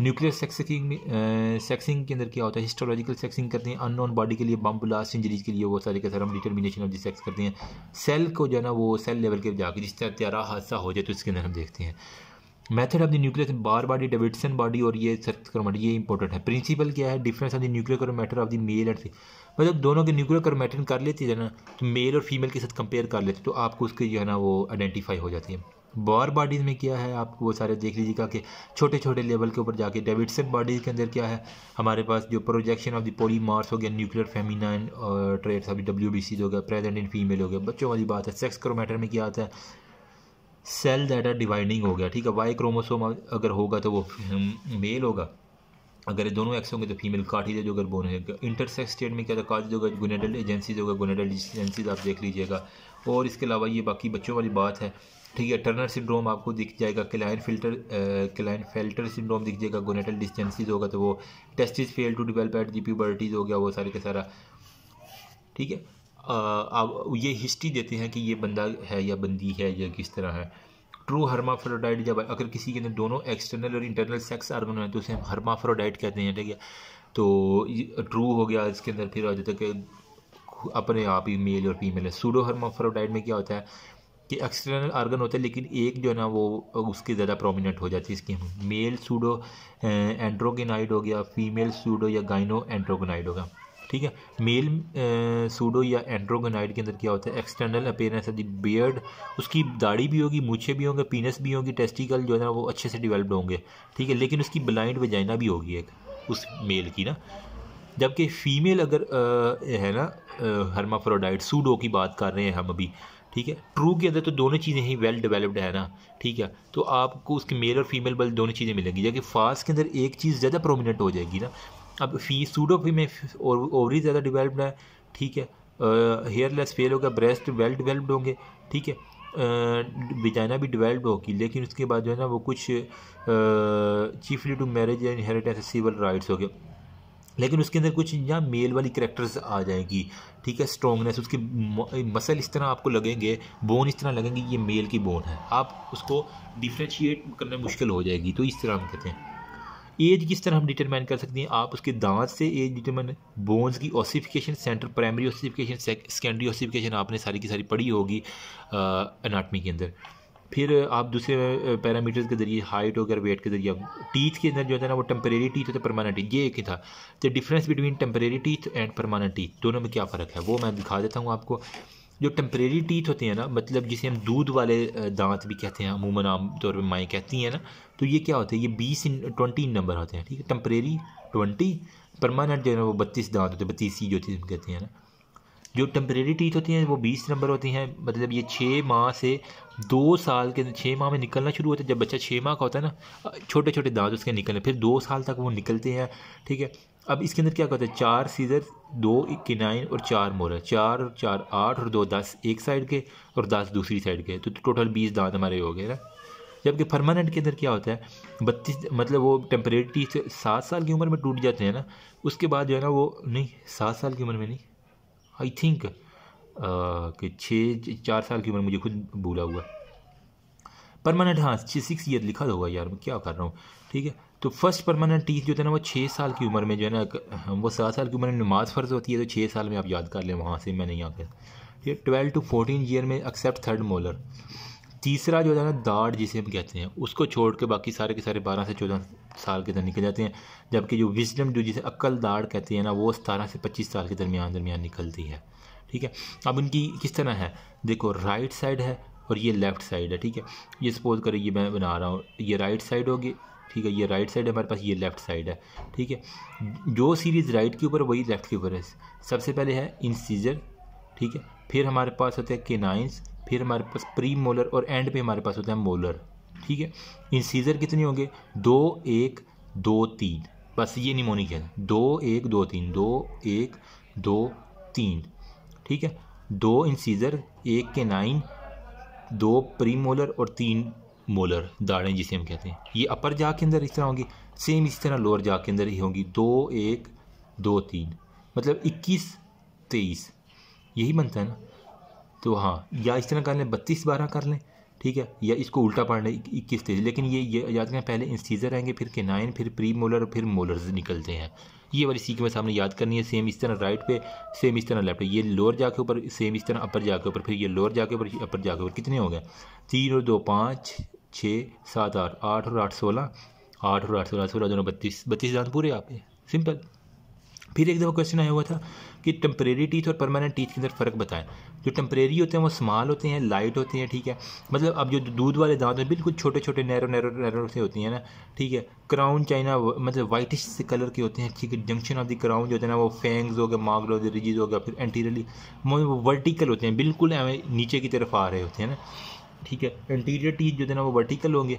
Speaker 1: न्यूक्लियर सेक्सिंग में सेक्सिंग के अंदर क्या होता है हिस्टोलॉजिकल सेक्सिंग करते हैं अननोन बॉडी के लिए बम ब्लास्ट इंजरीज के लिए वो सारे के सारे हम डिटर्मिनेशन ऑफ सेक्स करते हैं सेल को जो है ना वो सेल लेवल के जाकर जिस तरह त्यारा हादसा हो जाए तो इसके अंदर हम देखते हैं method of the nuclear bar body Davidson body और ये क्रोमेटर ये इंपॉर्टेंट है प्रिंसिपल क्या है difference of the nuclear chromatin of the male and मतलब दोनों के न्यूक्लियर क्रोमेटर कर लेते हैं ना तो मेल और फीमेल के साथ कंपेयर कर लेते तो आपको उसके जो है ना वो आइडेंटिफाई हो जाती है बॉर बॉडीज़ में किया है आपको वो सारे देख लीजिएगा कि छोटे छोटे लेवल के ऊपर जाके डेविडसन बॉडीज़ के अंदर क्या है हमारे पास जो projection of the polymorphs हो गया nuclear feminine trade of W D Cs हो गया प्रेजेंट इन फीमेल हो गया बच्चों वाली बात है सेक्स क्रोमेटर में क्या आता है सेल दैट आर डिवाइडिंग हो गया ठीक है वाई क्रोमोसोम अगर होगा तो वो मेल हम्म, होगा अगर ये दोनों एक्स होंगे तो फीमेल कार्टिलेज अगर बोन होगा इंटरसेक्स स्टेट में क्या था काट होगा गुनेडल एजेंसीज होगा गुनेडल एजेंसीज आप देख लीजिएगा और इसके अलावा ये बाकी बच्चों वाली बात है ठीक है टर्नर सिंड्रोम आपको दिख जाएगा Klinefelter Klinefelter syndrome दिख जाएगा गोनेटल डिस्टेंसीज होगा तो वो testis fail to develop at the puberties हो गया वो सारे का सारा ठीक है अब ये हिस्ट्री देते हैं कि ये बंदा है या बंदी है या किस तरह है ट्रू हर्माफ्रोडाइट जब अगर किसी के अंदर दोनों एक्सटर्नल और इंटरनल सेक्स आर्गन है तो उसे हम हर्माफ्रोडाइट कहते हैं ठीक है तो ट्रू हो गया इसके अंदर फिर आ जाता है कि अपने आप ही मेल और फीमेल है सूडो हर्माफ्रोडाइट में क्या होता है कि एक्सटर्नल आर्गन होते हैं लेकिन एक जो है ना वो उसकी ज़्यादा प्रोमिनेंट हो जाती है इसकी मेल सूडो एंड्रोगेनाइड हो गया फीमेल सूडो या गाइनो एंड्रोगेनाइड होगा ठीक है मेल सूडो eh, या एंड्रोगेनाइड के अंदर क्या होता है एक्सटर्नल अपेयरेंस है बियर्ड उसकी दाढ़ी भी होगी मूछे भी होंगे पीनस भी होंगी टेस्टिकल जो है ना वो अच्छे से डिवेल्प्ड होंगे ठीक है लेकिन उसकी ब्लाइंड वजाइना भी होगी एक उस मेल की ना जबकि फ़ीमेल अगर आ, eh, है ना हर्माफ्रोडाइट eh, सूडो की बात कर रहे हैं हम अभी ठीक है ट्रू के अंदर तो दोनों चीज़ें ही वेल डेवलप्ड है ना ठीक है तो आपको उसके मेल और फीमेल बल दोनों चीज़ें मिलेंगी जबकि फास्ट के अंदर एक चीज़ ज़्यादा प्रोमिनेंट हो जाएगी ना अब फी सूडो फी में ओवरी ज़्यादा डिवेल्प्ड है ठीक है हेयरलेस फेल होगा ब्रेस्ट वेल डिवेल्प्ड होंगे ठीक है बिजाना भी डिवेल्प होगी लेकिन उसके बाद जो है ना वो कुछ chiefly to marriage and heritage civil rights हो गए लेकिन उसके अंदर कुछ यहाँ मेल वाली करेक्टर्स आ जाएंगी ठीक है स्ट्रॉन्गनेस उसके मसल इस तरह आपको लगेंगे बोन इस तरह लगेंगे ये मेल की बोन है आप उसको डिफ्रेंशिएट करना मुश्किल हो जाएगी तो इस तरह हम कहते हैं एज किस तरह हम डिटरमाइन कर सकते हैं आप उसके दांत से एज डिटरमाइन बोन्स की ossification centre primary ossification secondary ossification आपने सारी की सारी पढ़ी होगी अनाटमी के अंदर फिर आप दूसरे पैरामीटर्स के ज़रिए हाइट और वेट के ज़रिए टीथ के अंदर जो है ना वो टेम्परेरी टीथ होता है परमानेंट टीथ ये एक ही था तो difference between temporary teeth and permanent teeth दोनों में क्या फ़र्क है वो मैं दिखा देता हूँ आपको जो टेम्परेरी टीथ होते हैं ना मतलब जिसे हम दूध वाले दांत भी कहते हैं अमूमन आम तौर पर माएँ कहती हैं ना तो ये क्या होते हैं ये बीस इन ट्वेंटी नंबर होते हैं ठीक है टेम्परेरी ट्वेंटी परमानेंट जो है ना वो बत्तीस दांत होते हैं बत्तीस ही जो चीज़ हम कहते हैं ना जो टेम्परेरी टीथ होती हैं वो बीस नंबर होती हैं मतलब ये छः माह से दो साल के छः माह में निकलना शुरू होता है जब बच्चा छः माह का होता है ना छोटे छोटे दांत उसके निकलने फिर दो साल तक वो निकलते हैं ठीक है अब इसके अंदर क्या कहते है चार सीजर दो किनाइन और चार मोर चार और चार आठ और दो दस एक साइड के और दस दूसरी साइड के तो टोटल बीस दांत हमारे हो गए ना जबकि परमानेंट के अंदर क्या होता है बत्तीस मतलब वो टेम्परेरी सात साल की उम्र में टूट जाते हैं ना उसके बाद जो है ना वो नहीं सात साल की उम्र में नहीं आई थिंक कि छः चार साल की उम्र मुझे खुद भूला हुआ परमानेंट हाँ छः सिक्स ईयर लिखा तो होगा यार मैं क्या कर रहा हूँ ठीक है तो फर्स्ट परमानेंट टीथ जो था ना वो छः साल की उम्र में जो है ना वो सात साल की उम्र में नमाज फ़र्ज़ होती है तो छः साल में आप याद कर लें वहाँ से मैं नहीं गया ठीक है ट्वेल्व टू फोर्टीन ईयर में एक्सेप्ट थर्ड मोलर तीसरा जो है ना दाढ़ जिसे हम कहते हैं उसको छोड़ के बाकी सारे के सारे बारह से चौदह साल के अंदर निकल जाते हैं जबकि जो विजडम जो जिसे अक्ल दाढ़ कहते हैं ना वो सतारह से पच्चीस साल के दरमियान दरमियान निकलती है ठीक है अब इनकी किस तरह है देखो राइट साइड है और ये लेफ़्ट साइड है ठीक है ये सपोज करें ये मैं बना रहा हूँ ये राइट साइड होगी ठीक है ये राइट साइड है हमारे पास ये लेफ़्ट साइड है ठीक है जो सीरीज़ राइट के ऊपर वही लेफ़्ट के ऊपर है सबसे पहले है इंसीजर ठीक है फिर हमारे पास होते हैं केनाइंस फिर हमारे पास प्री मोलर और एंड पे हमारे पास होता है मोलर ठीक है इंसीजर कितने होंगे दो एक दो तीन बस ये निमोनिक है दो एक दो तीन दो एक दो तीन ठीक है दो इंसीजर एक के नाइन दो प्री मोलर और तीन मोलर दाड़ें जिसे हम कहते हैं ये अपर जा के अंदर इस तरह होंगी सेम इसी तरह लोअर जा के अंदर ही होंगी दो एक दो तीन मतलब इक्कीस तेईस यही बनता है ना तो हाँ या इस तरह कर लें बत्तीस बारह कर लें ठीक है या इसको उल्टा पढ़ लें इक्कीस तेईस लेकिन ये ये याद करें पहले इंसीजर आएंगे फिर नाइन फिर प्री मोलर फिर मोलर्स निकलते हैं ये वाली सीक्वेंस सामने याद करनी है सेम इस तरह राइट पे सेम इस तरह लेफ्ट ये लोअर जाके ऊपर सेम इस तरह अपर जाके ऊपर फिर ये लोअर जाके ऊपर अपर जाके ऊपर कितने हो गए तीन और दो पाँच छः सात आठ आठ और आठ सोलह आठ और आठ सोलह सोलह दोनों बत्तीस बत्तीस दांत पूरे आप सिंपल फिर एक दफ़ा क्वेश्चन आया हुआ था कि टेम्परेरी टीथ और परमानेंट टीथ के अंदर फ़र्क बताएं जो टेम्परेरी होते हैं वो स्मॉल होते हैं लाइट होते हैं ठीक है मतलब अब जो दूध वाले दांत हैं बिल्कुल छोटे छोटे नैरो नैरो नैरो से होती हैं ना ठीक है क्राउन चाइना मतलब वाइटिश से कलर के होते हैं ठीक है जंक्शन ऑफ द क्राउन जो होते हैं ना वो फैंग्स हो गए मार्गल हो गए रिजिज हो गया फिर एंटीरियरली मतलब वो वर्टिकल होते हैं बिल्कुल हमें नीचे की तरफ आ रहे होते हैं ना ठीक है इंटीरियर टीथ जो है ना वो वर्टिकल होंगे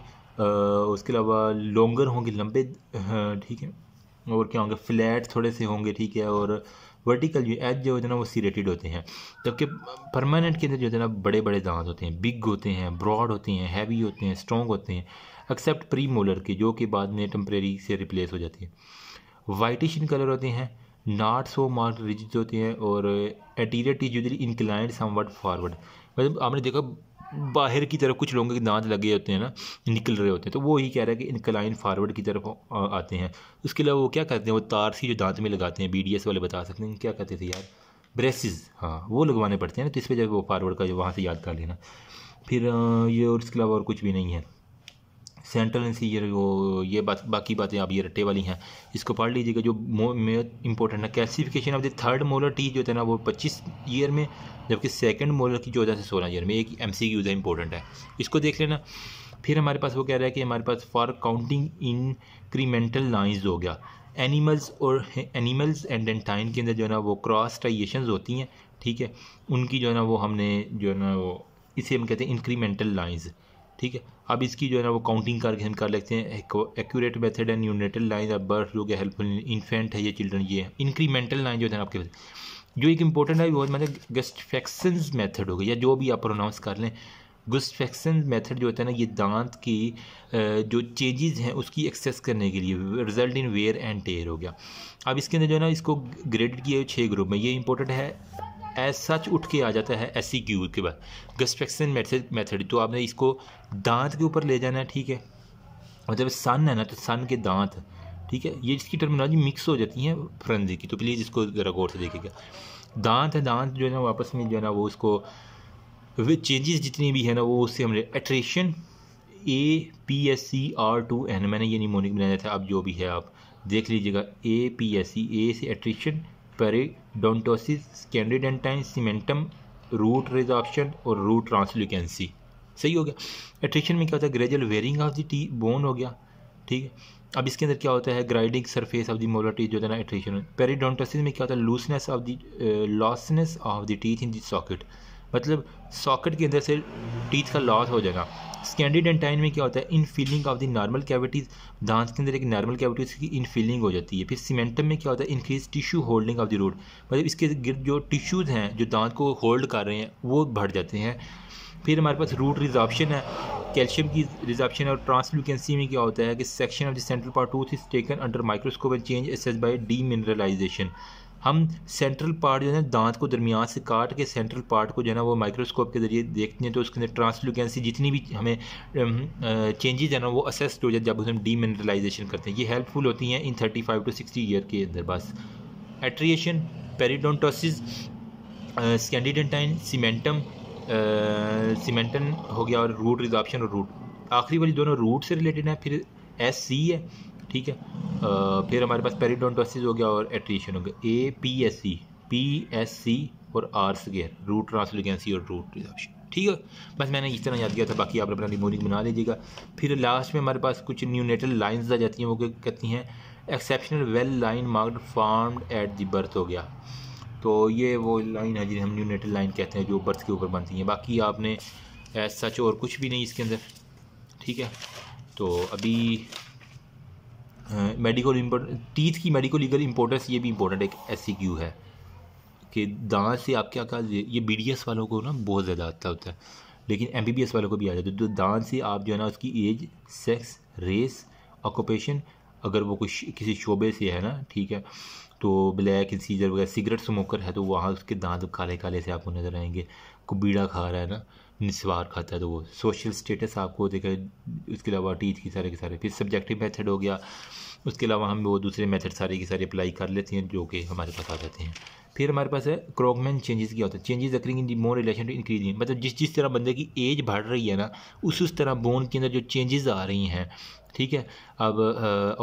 Speaker 1: उसके अलावा लॉन्गर होंगे लंबे हाँ, ठीक है और क्या होंगे फ्लैट थोड़े से होंगे ठीक है और वर्टिकल जो एज जो होते हैं ना वो सीरेटेड होते हैं जबकि परमानेंट के अंदर जो है ना बड़े बड़े दांत होते हैं बिग होते हैं ब्रॉड होते हैं हैवी होते हैं स्ट्रॉन्ग होते हैं एक्सेप्ट प्री मोलर के जो कि बाद में टम्प्रेरी से रिप्लेस हो जाती है वाइटिश इन कलर होते हैं नॉट सो मार्क रिजिड होते हैं और anterior teeth usually somewhat forward मतलब आपने देखा बाहर की तरफ कुछ लोगों के दांत लगे होते हैं ना निकल रहे होते हैं तो वो ही कह रहा है कि इनकलाइन फारवर्ड की तरफ आते हैं उसके अलावा वो क्या करते हैं वो तार सी जो दांत में लगाते हैं बी वाले बता सकते हैं क्या कहते थे यार ब्रेसिस हाँ वो लगवाने पड़ते हैं ना तो इस वजह वो फारवर्ड का जो वहाँ से याद कर लेना फिर ये और इसके अलावा और कुछ भी नहीं है सेंट्रल एन सी ये बात बाकी बातें आप ये रट्टे वाली हैं इसको पढ़ लीजिएगा जो इंपॉर्टेंट है calcification of the third molar teeth जो है ना वो पच्चीस ईयर में जबकि सेकेंड मोलर की चौदह से सोलह ईयर में एक एम सी क्यूज है इंपॉर्टेंट है इसको देख लेना फिर हमारे पास वो कह रहा है कि हमारे पास फॉर काउंटिंग इनक्रीमेंटल लाइन्स हो गया एनिमल्स और एनिमल्स एंड डेंटाइन के अंदर जो है ना वो क्रॉस टाइजेशन होती हैं ठीक है उनकी जो है ना वो हमने जो है ना वो इसे हम कहते हैं इंक्रीमेंटल लाइन्स ठीक है अब इसकी जो है ना वो काउंटिंग करके हम कर लेते हैं accurate method and neonatal line of birth जो कि हेल्पफुल इन्फेंट है ये चिल्ड्रन ये है इंक्रीमेंटल लाइन जो है ना आपके पास जो एक इंपॉर्टेंट है वो मतलब गस्टफेक्शन मेथड हो गई या जो भी आप प्रोनाउंस कर लें गुस्फेक्सन मेथड जो होता है ना ये दांत की जो चेंजेस हैं उसकी एक्सेस करने के लिए result in wear and tear हो गया अब इसके अंदर जो है ना इसको ग्रेड किया है छः ग्रुप में ये इंपॉर्टेंट है एज सच उठ के आ जाता है एस क्यू के बाद गस्ट्रक्शन मेथड तो आपने इसको दांत के ऊपर ले जाना है ठीक है और जब सन है ना तो सन के दांत ठीक है ये इसकी टर्मिनोलॉजी मिक्स हो जाती है फ्रेंजी की तो प्लीज़ इसको ज़रा गौर से देखेगा दांत है दांत जो है ना वापस में जो है ना वो उसको चेंजेस जितनी भी है ना वो उससे हमने attrition A P S C R टू एन मैंने ये निमोनिक बनाया था अब जो भी है आप देख लीजिएगा ए पी एस सी ए से एट्रेशन पेरेडोंटोसिस कैंडिडेंटाइन सीमेंटम रूट रिजॉर्प्शन और रूट ट्रांसल्यूकेंसी सही हो गया एट्रिक्शन में क्या होता है gradual wearing of the teeth bone हो गया ठीक है अब इसके अंदर क्या होता है grinding surface of the teeth जो है ना एट्रिक्शन पेरीडोंटोसिस में क्या होता है looseness of the looseness of the teeth in the socket मतलब सॉकेट के अंदर से टीथ का लॉस हो जाएगा स्कैंडी डेंटाइन में क्या होता है infilling of the normal cavities दांत के अंदर एक नॉर्मल कैविटीज उसकी इन फिलिंग हो जाती है फिर सीमेंटम में क्या होता है increase tissue holding of the root मतलब इसके गिरद जो टिश्यूज़ हैं जो दांत को होल्ड कर रहे हैं वो बढ़ जाते हैं फिर हमारे पास रूट रिजॉप्शन है कैल्शियम की रिजॉप्शन और ट्रांसलुकेंसी में क्या होता है कि section of the central part tooth is taken under microscope and changes by demineralisation हम सेंट्रल पार्ट जो है दांत को दरमियान से काट के सेंट्रल पार्ट को जो है ना वो माइक्रोस्कोप के ज़रिए देखते हैं तो उसके अंदर ट्रांसलूकेंसी जितनी भी हमें चेंजेज है ना वो असेस्ड हो जाए जब हम डीमिनरलाइजेशन करते हैं ये हेल्पफुल होती हैं in thirty five to sixty year के अंदर बस एट्रिएशन पेरीडोंटोसिस स्कैंडिडेंटाइन सीमेंटम सीमेंटन हो गया और रूट रिजॉप्शन और रूट आखिरी वाली दोनों रूट से रिलेटेड हैं फिर एस सी है ठीक है आ, फिर हमारे पास पेरीडोंटोसिस हो गया और एट्रीशन हो गया A P S C P S C और आर स्केयर रूट ट्रांसलिगेंसी और रूट रिजॉर्प्शन ठीक है बस मैंने इस तरह याद किया था बाकी आप अपना रिमोनिंग बना लीजिएगा फिर लास्ट में हमारे पास कुछ न्यूनेटल लाइन्स आ जाती हैं वो कहती हैं exceptional well line marked form at the birth हो गया तो ये वो लाइन है जिन्हें हम न्यूनेटल लाइन कहते हैं जो बर्थ के ऊपर बनती हैं बाकी आपने एज सच और कुछ भी नहीं इसके अंदर ठीक है तो अभी मेडिकल टीथ की मेडिकल लीगल इंपॉर्टेंस ये भी इम्पोर्टेंट एक एस e है कि दांत से आप क्या क्या ये बी वालों को ना बहुत ज़्यादा आता होता है लेकिन एम वालों को भी आ जाता है तो दांत से आप जो है ना उसकी एज सेक्स रेस ऑक्यूपेशन अगर वो कुछ किसी शोबे से है ना ठीक है तो ब्लैक सीजर वगैरह सिगरेट स्मोकर है तो वहाँ उसके दांत काले काले से आपको नज़र आएंगे को बीड़ा खा रहा है ना निस्वार खाता है तो वो सोशल स्टेटस आपको देखा उसके अलावा टीथ की सारे के सारे फिर सब्जेक्टिव मेथड हो गया उसके अलावा हम वो दूसरे मेथड सारे के सारे अप्लाई कर लेते हैं जो कि हमारे पास आ जाते हैं फिर हमारे पास है क्रोगमैन चेंजेस क्या होता है changes occurring in the more relation to increase मतलब जिस जिस तरह बंदे की एज बढ़ रही है ना उस उस तरह बोन के अंदर जो चेंजेस आ रही हैं ठीक है अब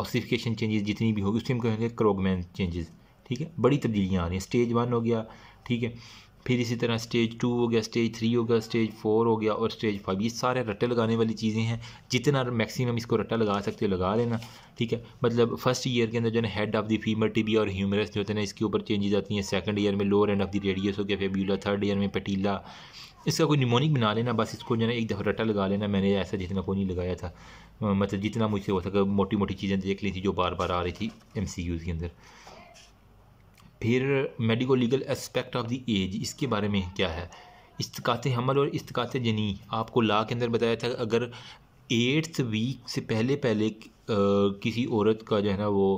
Speaker 1: ऑसिफिकेशन चेंजेस जितनी भी होगी उसमें हम कहेंगे क्रोगमैन चेंजेस ठीक है बड़ी तब्दीलियाँ आ रही हैं स्टेज वन हो गया ठीक है फिर इसी तरह स्टेज टू हो गया स्टेज थ्री हो गया स्टेज फोर हो गया और स्टेज फाइव ये सारे रट्टे लगाने वाली चीज़ें हैं जितना मैक्सिमम इसको रट्टा लगा सकते हो लगा लेना ठीक है मतलब फर्स्ट ईयर के अंदर जो है head of the femur tibia और ह्यूमरस जो होते हैं इसके ऊपर चेंजेज आती हैं सेकंड ईयर में lower end of the radius हो गया फेब्यूला थर्ड ईयर में पटीला इसका कोई निमोनिक बना लेना बस इसको जो है एक दफ़ा रट्टा लगा लेना मैंने ऐसा जितना कोई नहीं लगाया था मतलब जितना मुझसे हो सका मोटी मोटी चीज़ें देख ली थी जो बार बार आ रही थी एम के अंदर फिर medico legal aspect of the age इसके बारे में क्या है इस्तकात हमल और इस्तकात जनी आपको ला के अंदर बताया था अगर एट्थ वीक से पहले पहले किसी औरत का जो है ना वो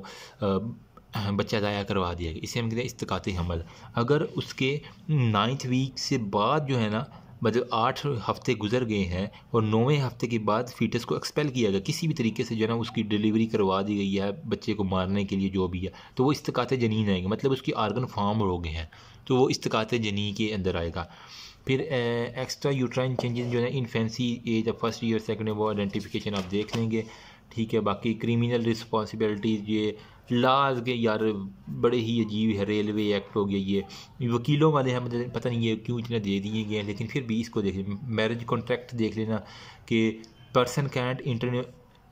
Speaker 1: बच्चा दाया करवा दिया गया इसे हम कहते हैं इस्तात हमल अगर उसके नाइन्थ वीक से बाद जो है ना मतलब आठ हफ्ते गुजर गए हैं और नौवें हफ्ते के बाद फीटस को एक्सपेल किया गया किसी भी तरीके से जो है ना उसकी डिलीवरी करवा दी गई है बच्चे को मारने के लिए जो भी है तो वो इस्तकाते जनीन आएंगे मतलब उसकी आर्गन फार्म हो गए हैं तो वो इस्तकाते जनी के अंदर आएगा फिर एक्स्ट्रा यूट्राइन चेंजेस जो है इनफेंसी एज या फर्स्ट ईयर सेकेंड वो आइडेंटिफिकेशन आप देख लेंगे ठीक है बाकी क्रिमिनल रिस्पॉन्सिबिलिटीज़ ये लाज के यार बड़े ही अजीब है रेलवे एक्ट हो गया ये वकीलों वाले हैं पता नहीं ये क्यों इतने दे दिए गए हैं लेकिन फिर भी इसको देख मैरिज कॉन्ट्रैक्ट देख लेना कि पर्सन कैंट इंटरने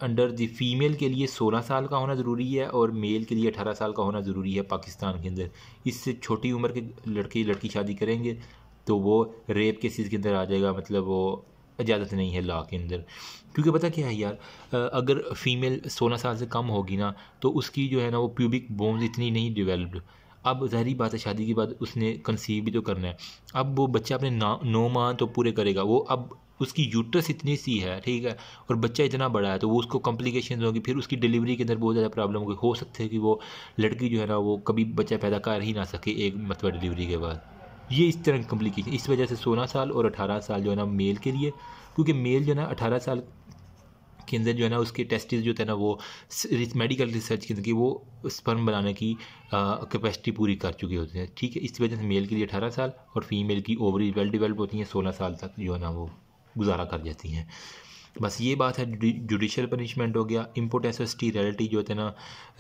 Speaker 1: अंडर दी फीमेल के लिए 16 साल का होना ज़रूरी है और मेल के लिए 18 साल का होना ज़रूरी है पाकिस्तान के अंदर इससे छोटी उम्र के लड़के लड़की शादी करेंगे तो वो रेप केसेस के अंदर आ जाएगा मतलब वो इजाज़त नहीं है लॉ के अंदर क्योंकि पता क्या है यार अगर फीमेल सोलह साल से कम होगी ना तो उसकी जो है ना वो प्यूबिक बोन्स इतनी नहीं डिवेल्प्ड अब जहरी बात है शादी के बाद उसने कंसीव भी तो करना है अब वो बच्चा अपने ना नौ माह तो पूरे करेगा वो अब उसकी यूट्रस इतनी सी है ठीक है और बच्चा इतना बड़ा है तो वो उसको कॉम्प्लिकेशन होगी फिर उसकी डिलीवरी के अंदर बहुत ज़्यादा प्रॉब्लम होगी हो सकते है कि वो लड़की जो है ना वो कभी बच्चा पैदा कर ही ना सके एक मतलब डिलीवरी के बाद ये इस तरह की कम्प्लिकेशन इस वजह से सोलह साल और अठारह साल जो है ना मेल के लिए क्योंकि मेल जो है ना अठारह साल के अंदर जो है ना उसके टेस्टिस जो थे ना वो मेडिकल रिसर्च के अंदर की वो स्पर्म बनाने की कैपेसिटी पूरी कर चुके होते हैं ठीक है इस वजह से मेल के लिए अठारह साल और फीमेल की ओवरी वेल डिवेल्प होती हैं सोलह साल तक जो है ना वो गुजारा कर जाती हैं बस ये बात है जुडिशल पनिशमेंट हो गया इम्पोर्टेंस ऑफ स्टीरायल्टी जो है ना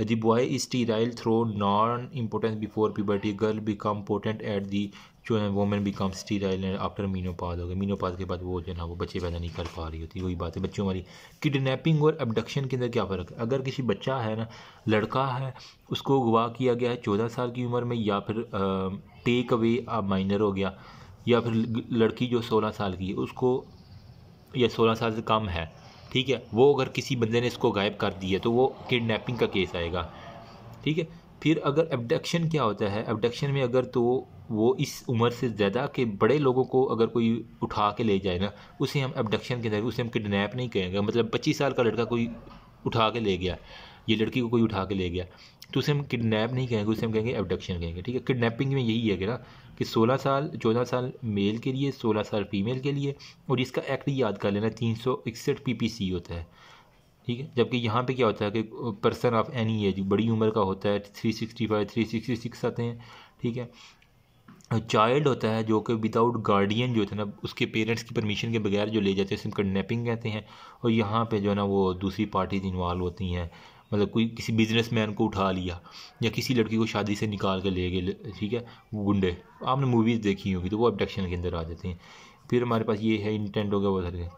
Speaker 1: the boy is sterile through non importance before puberty girl become portent at the जो है women become sterile after menopause हो गया मीनोपाज के बाद वो जो है ना वो बच्चे पैदा नहीं कर पा रही होती वही बात है बच्चों हमारी किडनैपिंग और एबडक्शन के अंदर क्या फ़र्क है अगर किसी बच्चा है ना लड़का है उसको अगवा किया गया है चौदह साल की उम्र में या फिर टेक अवे माइनर हो गया या फिर लड़की जो सोलह साल की है उसको या सोलह साल से कम है ठीक है वो अगर किसी बंदे ने इसको गायब कर दिया तो वो किडनैपिंग का केस आएगा ठीक है फिर अगर एबडक्शन क्या होता है एबडक्शन में अगर तो वो इस उम्र से ज़्यादा के बड़े लोगों को अगर कोई उठा के ले जाए ना उसे हम एबडक्शन के अंदर उसे हम किडनैप नहीं कहेंगे मतलब पच्चीस साल का लड़का कोई उठा के ले गया ये लड़की को कोई उठा के ले गया तो उसे हम किडनैप नहीं कहेंगे उसे हम कहेंगे एबडक्शन कहेंगे ठीक है किडनैपिंग में यही है कि ना कि 16 साल 14 साल मेल के लिए 16 साल फीमेल के लिए और इसका एक्ट याद कर लेना तीन सौ इकसठ पी पी सी होता है ठीक है जबकि यहाँ पे क्या होता है कि पर्सन ऑफ एनी एज बड़ी उम्र का होता है three sixty five three sixty six आते हैं ठीक है चाइल्ड होता है जो कि विदाउट गार्डियन जो होता है ना उसके पेरेंट्स की परमिशन के बगैर जो ले जाते हैं सिर्फ किडनेपिंग कहते हैं और यहाँ पे जो है ना वो दूसरी पार्टीज इन्वॉल्व होती हैं मतलब कोई किसी बिजनेसमैन को उठा लिया या किसी लड़की को शादी से निकाल के ले गए ठीक है गुंडे आपने मूवीज़ देखी होगी तो वो अबडक्शन के अंदर आ जाते हैं फिर हमारे पास ये है इंटेंट हो गया वो सारे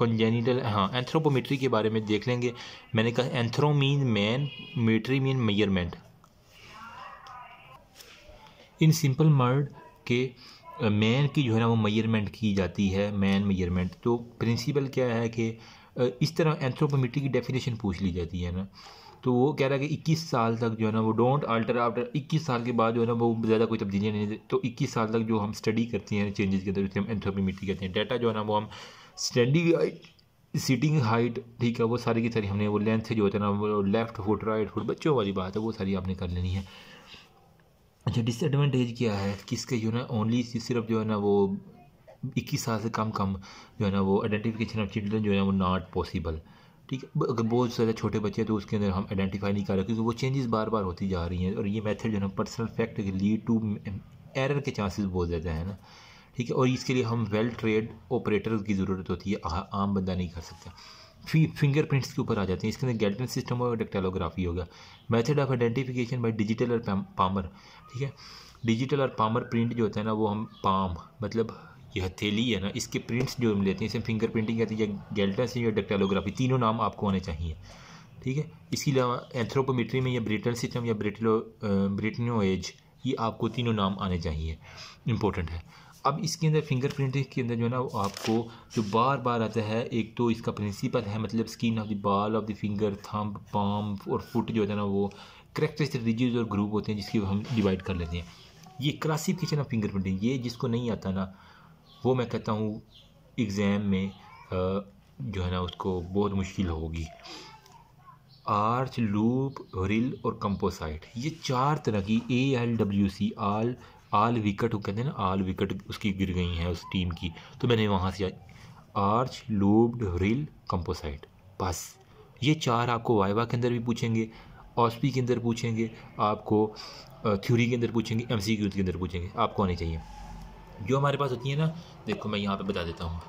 Speaker 1: कंजेनिटल हाँ एंथ्रोपोमेट्री के बारे में देख लेंगे मैंने कहा anthro mean man metry mean measurement in simple मर्ड के मैन की जो है ना वो मेयरमेंट की जाती है मैन मेयरमेंट तो प्रिंसिपल क्या है कि इस तरह एंथ्रोपोमीट्री की डेफिनेशन पूछ ली जाती है ना तो वो कह रहा है कि 21 साल तक जो है ना वो डोंट अल्टर आफ्टर 21 साल के बाद जो है ना वो ज़्यादा कोई तब्दीलियाँ नहीं तो 21 साल तक जो हम स्टडी करते हैं चेंजेस के अंदर जिससे हम एंथ्रोपोमीट्री कहते हैं डाटा जो है ना वो हम स्टडी सीटिंग हाइट ठीक है वो सारी की सारी हमने वो लेंथ जो होता है ना वो लेफ्ट फुट राइट फुट बच्चों वाली बात है वो सारी आपने कर लेनी है अच्छा डिसएडवांटेज क्या है कि इसके जो ना ओनली सिर्फ जो है ना वो इक्कीस साल से कम कम जो है ना वो आइडेंटिफिकेशन ऑफ चिल्ड्रन जो है वो नॉट पॉसिबल ठीक है अगर बहुत सारे छोटे बच्चे हैं तो उसके अंदर हम आइडेंटिफाई नहीं कर रहे क्योंकि वो चेंजेस बार बार होती जा रही हैं और ये मेथड जो है ना पर्सनल फैक्ट के लीड टू एरर के चांसेस बहुत ज़्यादा है ना ठीक है और इसके लिए हम वेल ट्रेड ऑपरेटर की ज़रूरत होती है आम बंदा नहीं कर सकता फी फिंगरप्रिंट्स के ऊपर आ जाते हैं इसके अंदर गैल्टन सिस्टम होगा डेक्टेलोग्राफी होगा method of identification by digital और पामर ठीक है डिजिटल और पामर प्रिंट जो होता है ना वो हम पाम मतलब ये हथेली है ना इसके प्रिंट्स जो हम लेते हैं इसे फिंगर प्रिंटिंग कहते हैं या गैल्टन सिस्टम या डेक्टेलोग्राफी तीनों नाम आपको आने चाहिए ठीक है इसके अलावा एंथ्रोपोमेट्री में या ब्रिटल सिस्टम या ब्रिटलो ब्रिटनो एज ये आपको तीनों नाम आने चाहिए इंपॉर्टेंट है अब इसके अंदर फिंगरप्रिंट के अंदर जो है ना आपको जो बार बार आता है एक तो इसका प्रिंसिपल है मतलब skin of the ball of the finger thumb palm और फुट जो है ना वो करेक्टरिस्टिक रिजिज और ग्रुप होते हैं जिसकी हम डिवाइड कर लेते हैं ये क्लासिफिकेशन ऑफ फिंगर प्रिंटिंग ये जिसको नहीं आता ना वो मैं कहता हूँ एग्ज़ाम में जो है ना उसको बहुत मुश्किल होगी आर्च लूप रिल और कंपोसाइट ये चार तरह की A L W C all all wicket वो कहते हैं ना आल विकेट उसकी गिर गई हैं उस टीम की तो मैंने वहाँ से आर्च लोब्ड रिल कंपोसाइट बस ये चार आपको वाइवा के अंदर भी पूछेंगे ऑस्पी के अंदर पूछेंगे आपको थ्योरी के अंदर पूछेंगे एम सी के अंदर पूछेंगे आपको आने चाहिए जो हमारे पास होती है ना देखो मैं यहाँ पे बता देता हूँ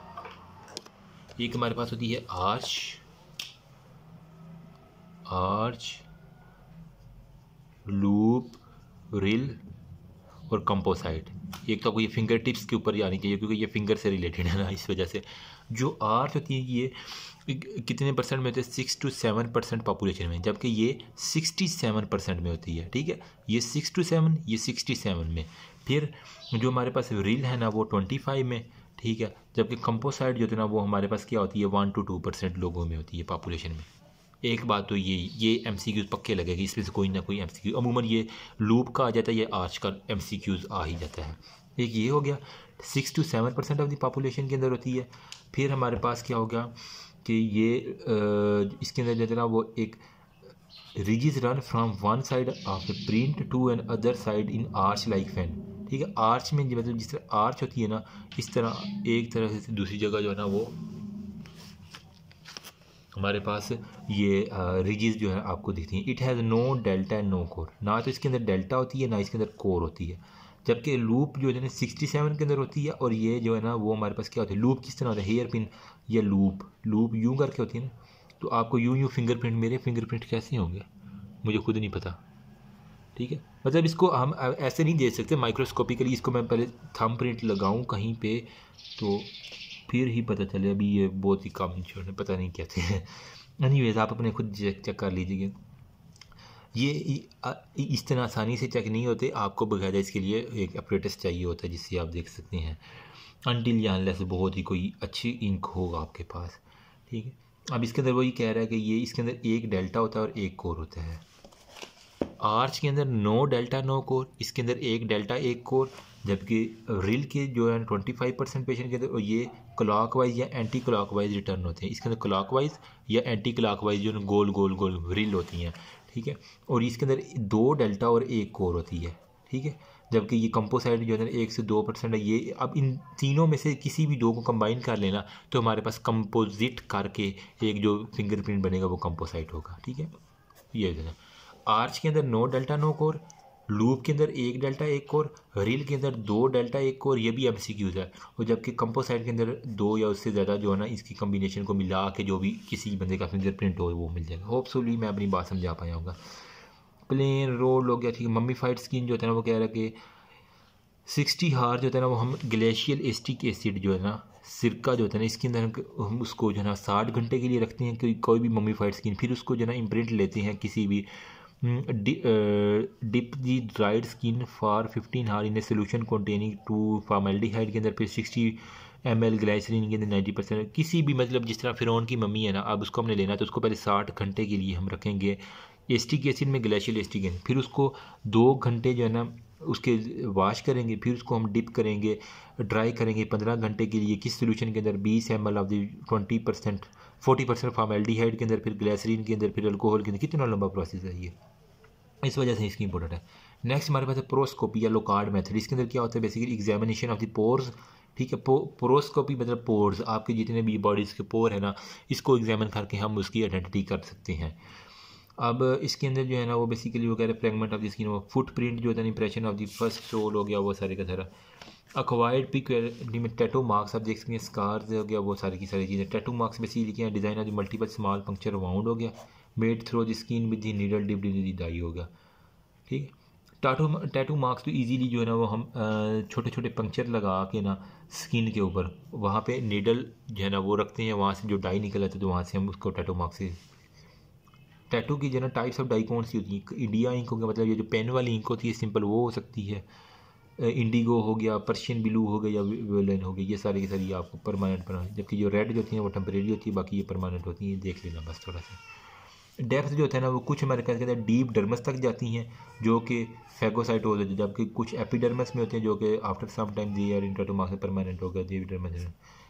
Speaker 1: एक हमारे पास होती है आर्च आर्च लूप रिल और कंपोसाइट एक तो आपको ये फिंगर टिप्स के ऊपर आनी चाहिए क्योंकि ये फिंगर से रिलेटेड है ना इस वजह से जो आर्थ होती है ये कितने परसेंट में होते हैं six to seven percent population में जबकि ये सिक्सटी सेवन परसेंट में होती है ठीक है ये सिक्स टू सेवन ये सिक्सटी सेवन में फिर जो हमारे पास रील है ना वो ट्वेंटी फाइव में ठीक है जबकि कंपोसाइट जो है ना वो हमारे पास क्या होती है वन टू टू परसेंट लोगों में होती है पॉपुलेशन में एक बात तो ये ये एम सी क्यूज़ पक्के लगेगी इसमें से कोई ना कोई एम सी क्यू अमूमन ये लूप का आ जाता है या आज का एम सी क्यूज़ आ ही जाता है एक ये हो गया six to seven percent of the population के अंदर होती है फिर हमारे पास क्या हो गया कि ये इसके अंदर जो वो एक ridges run from one side of the print to another side in arch like fan ठीक है आर्च में मतलब जिस तरह आर्च होती है ना इस तरह एक तरह से दूसरी जगह जो है ना वो हमारे पास ये रिजिज जो है आपको दिखती हैं it has no delta and no core ना तो इसके अंदर डेल्टा होती है ना इसके अंदर कोर होती है जबकि लूप जो है ना सिक्सटी सेवन के अंदर होती है और ये जो है ना वो हमारे पास क्या होती है लूप किस तरह होता है हेयर पिन या लूप लूप यूँ करके होती है ना तो आपको यूँ यूँ फिंगरप्रिंट मेरे फिंगरप्रिंट कैसे होंगे मुझे खुद नहीं पता ठीक है मतलब इसको हम ऐसे नहीं दे सकते माइक्रोस्कोपिकली इसको मैं पहले थम प्रिंट लगाऊँ कहीं पर तो फिर ही पता चले अभी ये बहुत ही कम इंश्योर है पता नहीं क्या थे एनी वेज आप अपने खुद चेक कर लीजिए ये इस तरह आसानी से चेक नहीं होते आपको बगैर इसके लिए एक अपरेटस चाहिए होता है जिससे आप देख सकते हैं अनटिल या अनलेस बहुत ही कोई अच्छी इंक होगा आपके पास ठीक है अब इसके अंदर वही कह रहा है कि ये इसके अंदर एक डेल्टा होता है और एक कोर होता है आर्च के अंदर नो डेल्टा नो कोर इसके अंदर एक डेल्टा एक कोर जबकि रिल के जो है ट्वेंटी फाइव परसेंट पेशेंट के अंदर और ये वाइज या एंटी वाइज रिटर्न होते हैं इसके अंदर वाइज या एंटी वाइज जो गोल गोल गोल रिल होती हैं ठीक है और इसके अंदर दो डेल्टा और एक कोर होती है ठीक है जबकि ये कंपोसाइड जो है ना एक से दो परसेंट है ये अब इन तीनों में से किसी भी दो को कंबाइन कर लेना तो हमारे पास कंपोजिट करके एक जो फिंगरप्रिंट बनेगा वो कंपोसाइट होगा ठीक है ये देना आर्च के अंदर no delta no core loop के अंदर एक डेल्टा एक कोर रील के अंदर दो डेल्टा एक कोर ये भी एम है और जबकि कंपोसाइट के अंदर दो या उससे ज़्यादा जो है ना इसकी कम्बिनेशन को मिला के जो भी किसी बंदे का फिंगर प्रिंट हो वो मिल जाएगा होपसुली मैं अपनी बात समझा पाया हूँ प्लेन रोड हो गया ठीक है मम्मी फाइट स्किन जो होता है ना वो कह रहा है कि सिक्सटी हार जो होता है ना वो हम ग्लेशियल एस्टिक एसिड जो है ना सिरका जो होता है ना इसके अंदर हम उसको जो है ना साठ घंटे के लिए रखते हैं कोई कोई भी मम्मीफाइड स्किन फिर उसको जो है ना इम्प्रिंट लेते हैं किसी भी dip the dried skin for fifteen hour in a solution containing two formaldehyde के अंदर फिर सिक्सटी एम एल ग्लाइसरीन के अंदर नाइन्टी परसेंट किसी भी मतलब जिस तरह फिरौन की मम्मी है ना अब उसको हमने लेना है तो उसको पहले साठ घंटे के लिए हम रखेंगे एस्टिक एसिड में ग्लेशियल एस्टिकन फिर उसको दो घंटे जो है ना उसके वाश करेंगे फिर उसको हम डिप करेंगे ड्राई करेंगे पंद्रह घंटे के लिए किस सोल्यूशन के अंदर बीस M L of the twenty percent forty percent formaldehyde के अंदर फिर ग्लैसरीन के अंदर फिर अल्कोहल के अंदर कितना लंबा प्रोसेस है ये इस वजह से इसकी इंपॉर्टेंट है नेक्स्ट हमारे पास है प्रोस्कोपी या लोकार्ड मेथड इसके अंदर क्या होता है basically examination of the pores ठीक है पो, मतलब पोर्स आपके जितने भी बॉडीज़ के पोर है ना इसको एग्जामिन करके हम उसकी आइडेंटिटी कर सकते हैं अब इसके अंदर जो है ना वो बेसिकली वो कह रहे हैं फ्रेगमेंट ऑफ द स्किन वो फुट प्रिंट जो होता है impression of the first sole हो गया वो सारे का सारा अक्वायर्ड पिक में टैटू मार्क्स आप देख सकते हैं स्कार्स हो गया वो सारी की सारी चीज़ें टैटू मार्क्स में सी लिखी हैं डिज़ाइन है जो मल्टीपल स्मॉल पंक्चर वाउंड हो गया made through skin with the needle dip the dye हो गया ठीक है टाटू टैटू मार्क्स तो इजीली जो है ना वो हम छोटे छोटे पंक्चर लगा के ना स्किन के ऊपर वहाँ पे नीडल जो है ना वो रखते हैं वहाँ से जो डाई निकल आता है तो वहाँ से हम उसको टैटू मार्क्स से टैटू की जो है ना टाइप्स ऑफ डाई कौन सी होती है इंडिया इंक हो गया मतलब ये जो पेन वाली इंक होती है सिंपल वो हो सकती है इंडिगो हो गया पर्शियन ब्लू हो गया या वेलन हो गया ये सारी की सारी आपको परमानेंट बना जबकि जो रेड जो होती हैं वो टेम्परेरी होती है बाकी ये परमानेंट होती हैं देख लेना बस थोड़ा सा डेप्थ जो होता है ना वो कुछ अमेरिका के अंदर डीप डर्मस तक जाती हैं जो कि फेगोसाइट हो जाती है जबकि कुछ एपीडर्मस में होते हैं जो कि आफ्टर सम टाइम दी यार इंट्राटो मार्क्स परमानेंट हो गया देवी डर्मस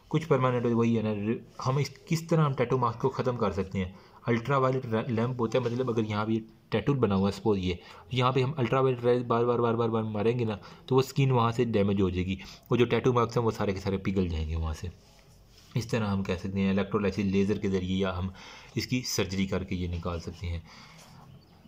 Speaker 1: कुछ परमानेंट हो वही है ना हम इस किस तरह हम टैटो मार्क्स को ख़त्म कर सकते हैं अल्ट्रा वायलेट लैम्प होता है मतलब अगर यहाँ भी टैटू बना हुआ है सपोज ये तो यहाँ पे हम अल्ट्रा वायलेट रेज बार बार बार बार बार मारेंगे ना तो वो स्किन वहाँ से डैमेज हो जाएगी और जो टैटू मार्क्स हैं वो सारे के सारे पिघल जाएंगे वहाँ से इस तरह हम कह सकते हैं इलेक्ट्रोलाइसिस लेज़र के ज़रिए या हम इसकी सर्जरी करके ये निकाल सकते हैं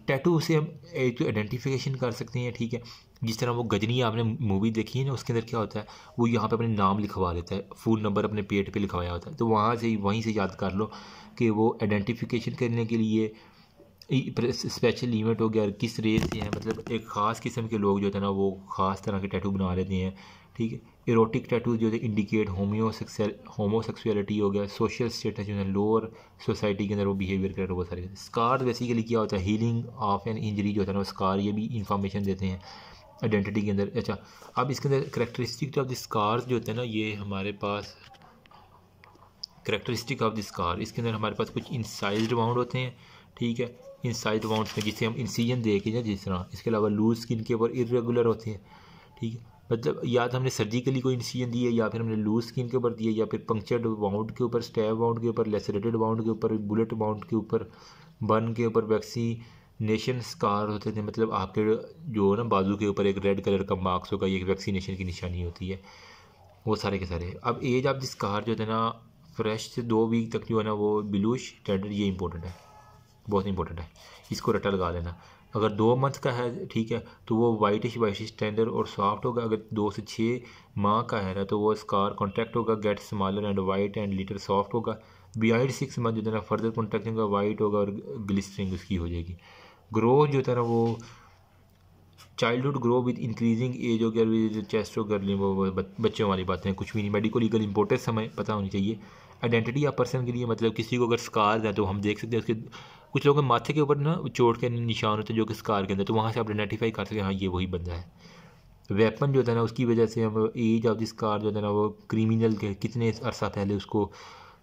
Speaker 1: टैटू से हम एक तो आइडेंटिफिकेशन कर सकते हैं ठीक है जिस तरह वो गजनी आपने मूवी देखी है ना उसके अंदर क्या होता है वो यहाँ पे अपने नाम लिखवा लेता है फ़ोन नंबर अपने पेट पे लिखवाया होता है तो वहाँ से वहीं से याद कर लो कि वो आइडेंटिफिकेशन करने के लिए स्पेशल इवेंट हो गया और किस रेस से हैं मतलब एक ख़ास किस्म के लोग जो है ना वो ख़ास तरह के टैटू बना लेते हैं ठीक है इरोटिक टैटू जो है इंडिकेट होम्योसेक्सुअल होमोसेक्सुअलिटी हो गया सोशल स्टेटस जो है लोअर सोसाइटी के अंदर वो बिहेवियर कर वो सारे स्कार बेसिकली क्या होता है हीलिंग ऑफ एन इंजरी जो होता है ना स्कार ये भी इंफॉर्मेशन देते हैं आइडेंटिटी के अंदर अच्छा अब इसके अंदर करेक्टरिस्टिक ऑफ द स्कार्स जो होते हैं ना ये हमारे पास करेक्टरिस्टिक ऑफ दिस कार इसके अंदर हमारे पास कुछ इंसाइज राउंड होते हैं ठीक है इंसाइज राउंड में जिसे हम इंसीजन दे के या जिस तरह इसके अलावा लूज स्किन के ऊपर इरेगुलर होते हैं ठीक है मतलब या तो हमने सर्जिकली कोई इंसीजन दी है या फिर हमने लूज स्किन के ऊपर दिए या फिर पंक्चर्ड बाउंड के ऊपर स्टैब बाउंड के ऊपर लेसरेटेड बाउंड के ऊपर बुलेट बाउंड के ऊपर बन के ऊपर वैक्सीनेशन स्कार होते थे मतलब आपके जो ना बाजू के ऊपर एक रेड कलर का मार्क्स होगा ये वैक्सीनेशन की निशानी होती है वो सारे के सारे अब एज ऑफ दिस कार जो है ना फ्रेश से दो वीक तक जो है ना वो ब्लूश रेडर ये इंपॉर्टेंट है बहुत इंपॉर्टेंट है इसको रटा लगा लेना अगर दो मंथ का है ठीक है तो वो वाइटिश वाइटिश टेंडर और सॉफ्ट होगा अगर दो से छः माह का है ना तो वो स्कार कॉन्ट्रैक्ट होगा get smaller and white and later soft होगा बिहाइंड सिक्स मंथ जो है ना फर्दर कॉन्ट्रैक्ट होगा वाइट होगा और ग्लिस्टरिंग उसकी हो जाएगी ग्रोथ जो है ना वो childhood grow with increasing age हो गया विद चेस्ट हो वो बच्चों वाली बातें कुछ भी नहीं मेडिकल लीगल इम्पोर्टेंस समय पता होनी चाहिए आइडेंटिटी या पर्सन के लिए मतलब किसी को अगर स्कार है तो हम देख सकते हैं उसके कुछ लोगों के माथे के ऊपर ना चोट के निशान होते हैं जो कि स्कार के अंदर तो वहाँ से आप आइडेंटिफाई कर सकते हैं हाँ ये वही बंदा है वेपन जो है ना उसकी वजह से हम एज ऑफ दिस कार जो है ना वो क्रिमिनल के कितने अरसा पहले उसको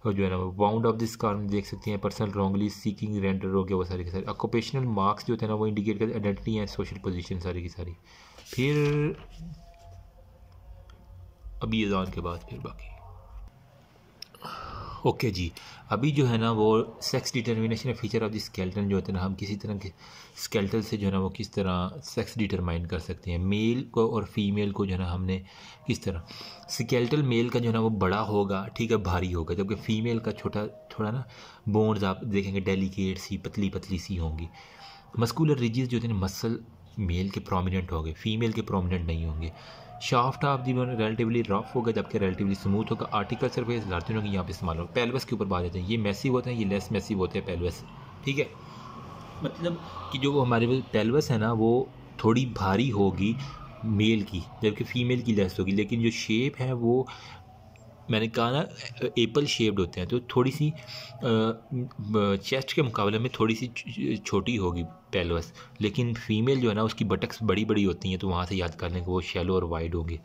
Speaker 1: जो है ना वो बाउंड ऑफ दिस कार देख सकते हैं पर्सनल रॉन्गली सीकिंग रेंडर हो गया वो सारे के सारे ऑक्यूपेशनल मार्क्स जो थे ना वो इंडिकेट करते आइडेंटिटी एंड सोशल पोजिशन सारी की सारी फिर अभी अजान के बाद फिर बाकी ओके okay जी अभी जो है ना वो sex determination feature of the skeleton जो होते हैं ना हम किसी तरह के स्केल्टल से जो है ना वो किस तरह सेक्स डिटरमाइन कर सकते हैं मेल को और फीमेल को जो है ना हमने किस तरह स्केल्टल मेल का जो है ना वो बड़ा होगा ठीक है भारी होगा जबकि फ़ीमेल का छोटा थोड़ा ना बोन्स आप देखेंगे डेलीकेट सी पतली पतली सी होंगी मस्कुलर रिजिज जो होते हैं मसल मेल के प्रोमिनेंट होंगे फीमेल के प्रोमिनेंट नहीं होंगे शाफ्ट आप दी रेलेटिवली रफ होगा जबकि रिलेटिवली स्मूथ होगा आर्टिकल सर्फेस लार्जन होगी यहाँ पे इस्तेमाल होगा पेलवस के ऊपर बात होते हैं ये मैसिव होते हैं ये लेस मैसिव होते हैं पेलवस ठीक है मतलब कि जो हमारे पेलवस है ना वो थोड़ी भारी होगी मेल की जबकि फ़ीमेल की लेस होगी लेकिन जो शेप है वो मैंने कहा ना एप्पल शेप्ड होते हैं तो थोड़ी सी चेस्ट के मुकाबले में थोड़ी सी छोटी होगी पेलवस लेकिन फीमेल जो है ना उसकी बटक्स बड़ी बड़ी होती हैं तो वहाँ से याद कर लें कि वो शेलो और वाइड होंगे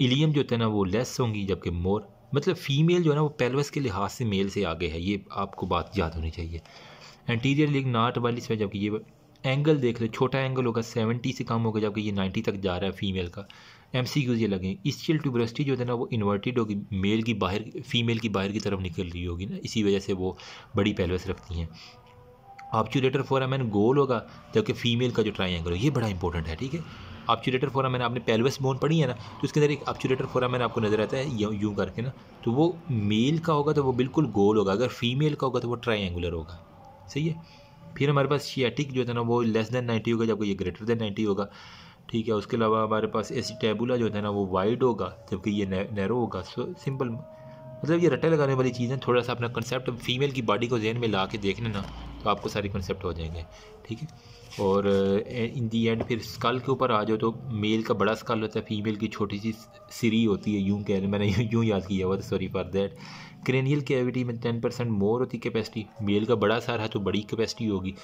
Speaker 1: इलियम जो होते हैं ना वो लेस होंगी जबकि मोर मतलब फ़ीमेल जो है ना वो पेलवस के लिहाज से मेल से आगे है ये आपको बात याद होनी चाहिए एंटीरियर लेग नाट वाली से जबकि ये एंगल देख ले छोटा एंगल होगा सेवेंटी से कम होगा जबकि ये नाइन्टी तक जा रहा है फीमेल का एम सी क्यूज़ ये लगे इसचियल ट्यूबरेस्टी जो है ना वो इन्वर्टेड होगी मेल की बाहर फीमेल की बाहर की तरफ निकल रही होगी ना इसी वजह से वो बड़ी पैलवेस रखती हैं ऑप्चुलेटर फोरामैन गोल होगा जबकि फ़ीमेल का जो ट्राइंगल हो ये बड़ा इंपॉर्टेंट है ठीक है ऑप्चुलेटर फोरामैन आपने पेलवेस बोन पढ़ी है ना तो उसके अंदर एक ऑप्चुलेटर फोरामैन आपको नज़र आता है यूँ करके ना तो वो मेल का होगा तो वो बिल्कुल गोल होगा अगर फीमेल का होगा तो वो ट्राइंगुलर होगा सही है फिर हमारे पास शियाटिक जो है ना वो लेस देन नाइन्टी होगा जबकि ये ग्रेटर देन नाइन्टी होगा ठीक है उसके अलावा हमारे पास ए टेबुला जो है ना वो वाइड होगा जबकि ये नैरो होगा सो सिंपल मतलब ये रट्टे लगाने वाली चीज़ें थोड़ा सा अपना कंसेप्ट फीमेल की बॉडी को जहन में ला के देख लेना तो आपको सारे कंसेप्ट हो जाएंगे ठीक है और इन दी एंड फिर स्कल के ऊपर आ जाओ तो मेल का बड़ा स्कल होता है फीमेल की छोटी सी सीरी होती है यूं कह रहे मैंने (laughs) यूं याद किया हुआ sorry for that cranial cavity में टेन परसेंट मोर होती कैपेसिटी मेल का बड़ा सार है तो बड़ी कैपेसिटी होगी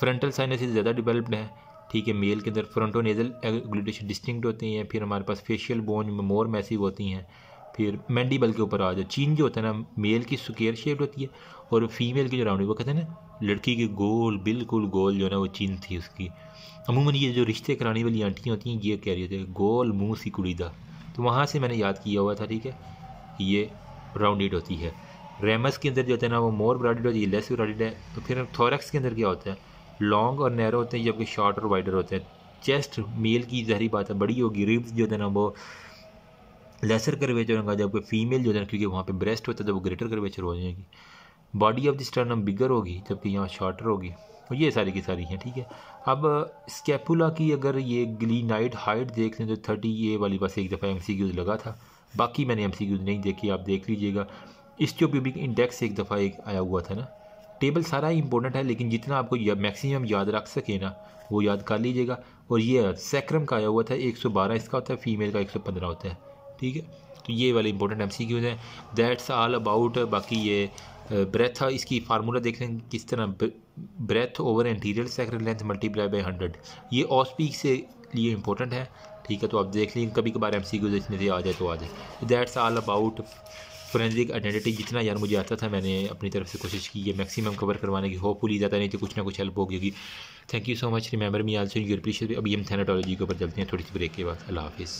Speaker 1: फ्रंटल साइनस ज़्यादा डिवेलप्ड है ठीक है मेल के अंदर नेजल एग्लूटेशन डिस्टिंक्ट होती हैं फिर हमारे पास फेशियल बोन मोर मैसिव होती हैं फिर मैंडीबल के ऊपर आ जाए चीन जो होता है ना मेल की सुकेयर शेप होती है और फीमेल की जो राउंड वो कहते हैं ना लड़की की गोल बिल्कुल गोल जो है ना वो चीन थी उसकी अमूमन ये जो रिश्ते कराने वाली आंटियाँ होती हैं ये कह रही होती है गोल मुँह सी कुड़ी दा तो वहाँ से मैंने याद किया हुआ था ठीक है ये राउंडेड होती है रेमस के अंदर जो होता है ना वो मोर ब्राडेड होती है लेस ब्राउडेड है तो फिर थोरक्स के अंदर क्या होता है लॉन्ग और नैरो होते हैं जबकि शॉर्ट और वाइडर होते हैं चेस्ट मेल की जहरी बात है बड़ी होगी रिब्स जो है ना वो लेसर करवेचर होगा जबकि फीमेल जो है ना क्योंकि वहाँ पर ब्रेस्ट होता है तो वो ग्रेटर करवेचर हो जाएगी body of the sternum bigger होगी जबकि यहाँ शॉर्टर होगी और तो ये सारी की सारी हैं ठीक है अब स्केपुला की अगर ये ग्ली नाइट हाइट देख लें तो थर्टी ए वाली बस एक दफ़ा एम लगा था बाकी मैंने एम नहीं देखी आप देख लीजिएगा इस्टियोप्यूबिक इंडेक्स एक दफ़ा एक आया हुआ था ना टेबल सारा ही इंपॉर्टेंट है लेकिन जितना आपको या, मैक्सिमम याद रख सके ना वो याद कर लीजिएगा और ये सैक्रम का आया हुआ था 112 इसका होता है फीमेल का 115 होता है ठीक है तो ये वाले इंपॉर्टेंट एम सी क्यूज हैं दैट्स ऑल अबाउट बाकी ये ब्रेथ इसकी फार्मूला देख लें किस तरह breadth over interior sacrum length multiply by hundred ये ऑस्पीक से लिए इंपॉर्टेंट है ठीक है तो आप देख लें कभी कभार एम सी क्यूज इसमें से आ जाए तो आ जाए that's all about forensic identity जितना यार मुझे आता था मैंने अपनी तरफ से कोशिश की है मैक्सिमम कवर करवाने की होपफुली ज़्यादा नहीं तो कुछ ना कुछ हेल्प होगी thank you so much remember me also your precious अभी हम थेनाटोलॉजी के ऊपर चलते हैं थोड़ी सी ब्रेक के बाद अल्लाह हाफिज़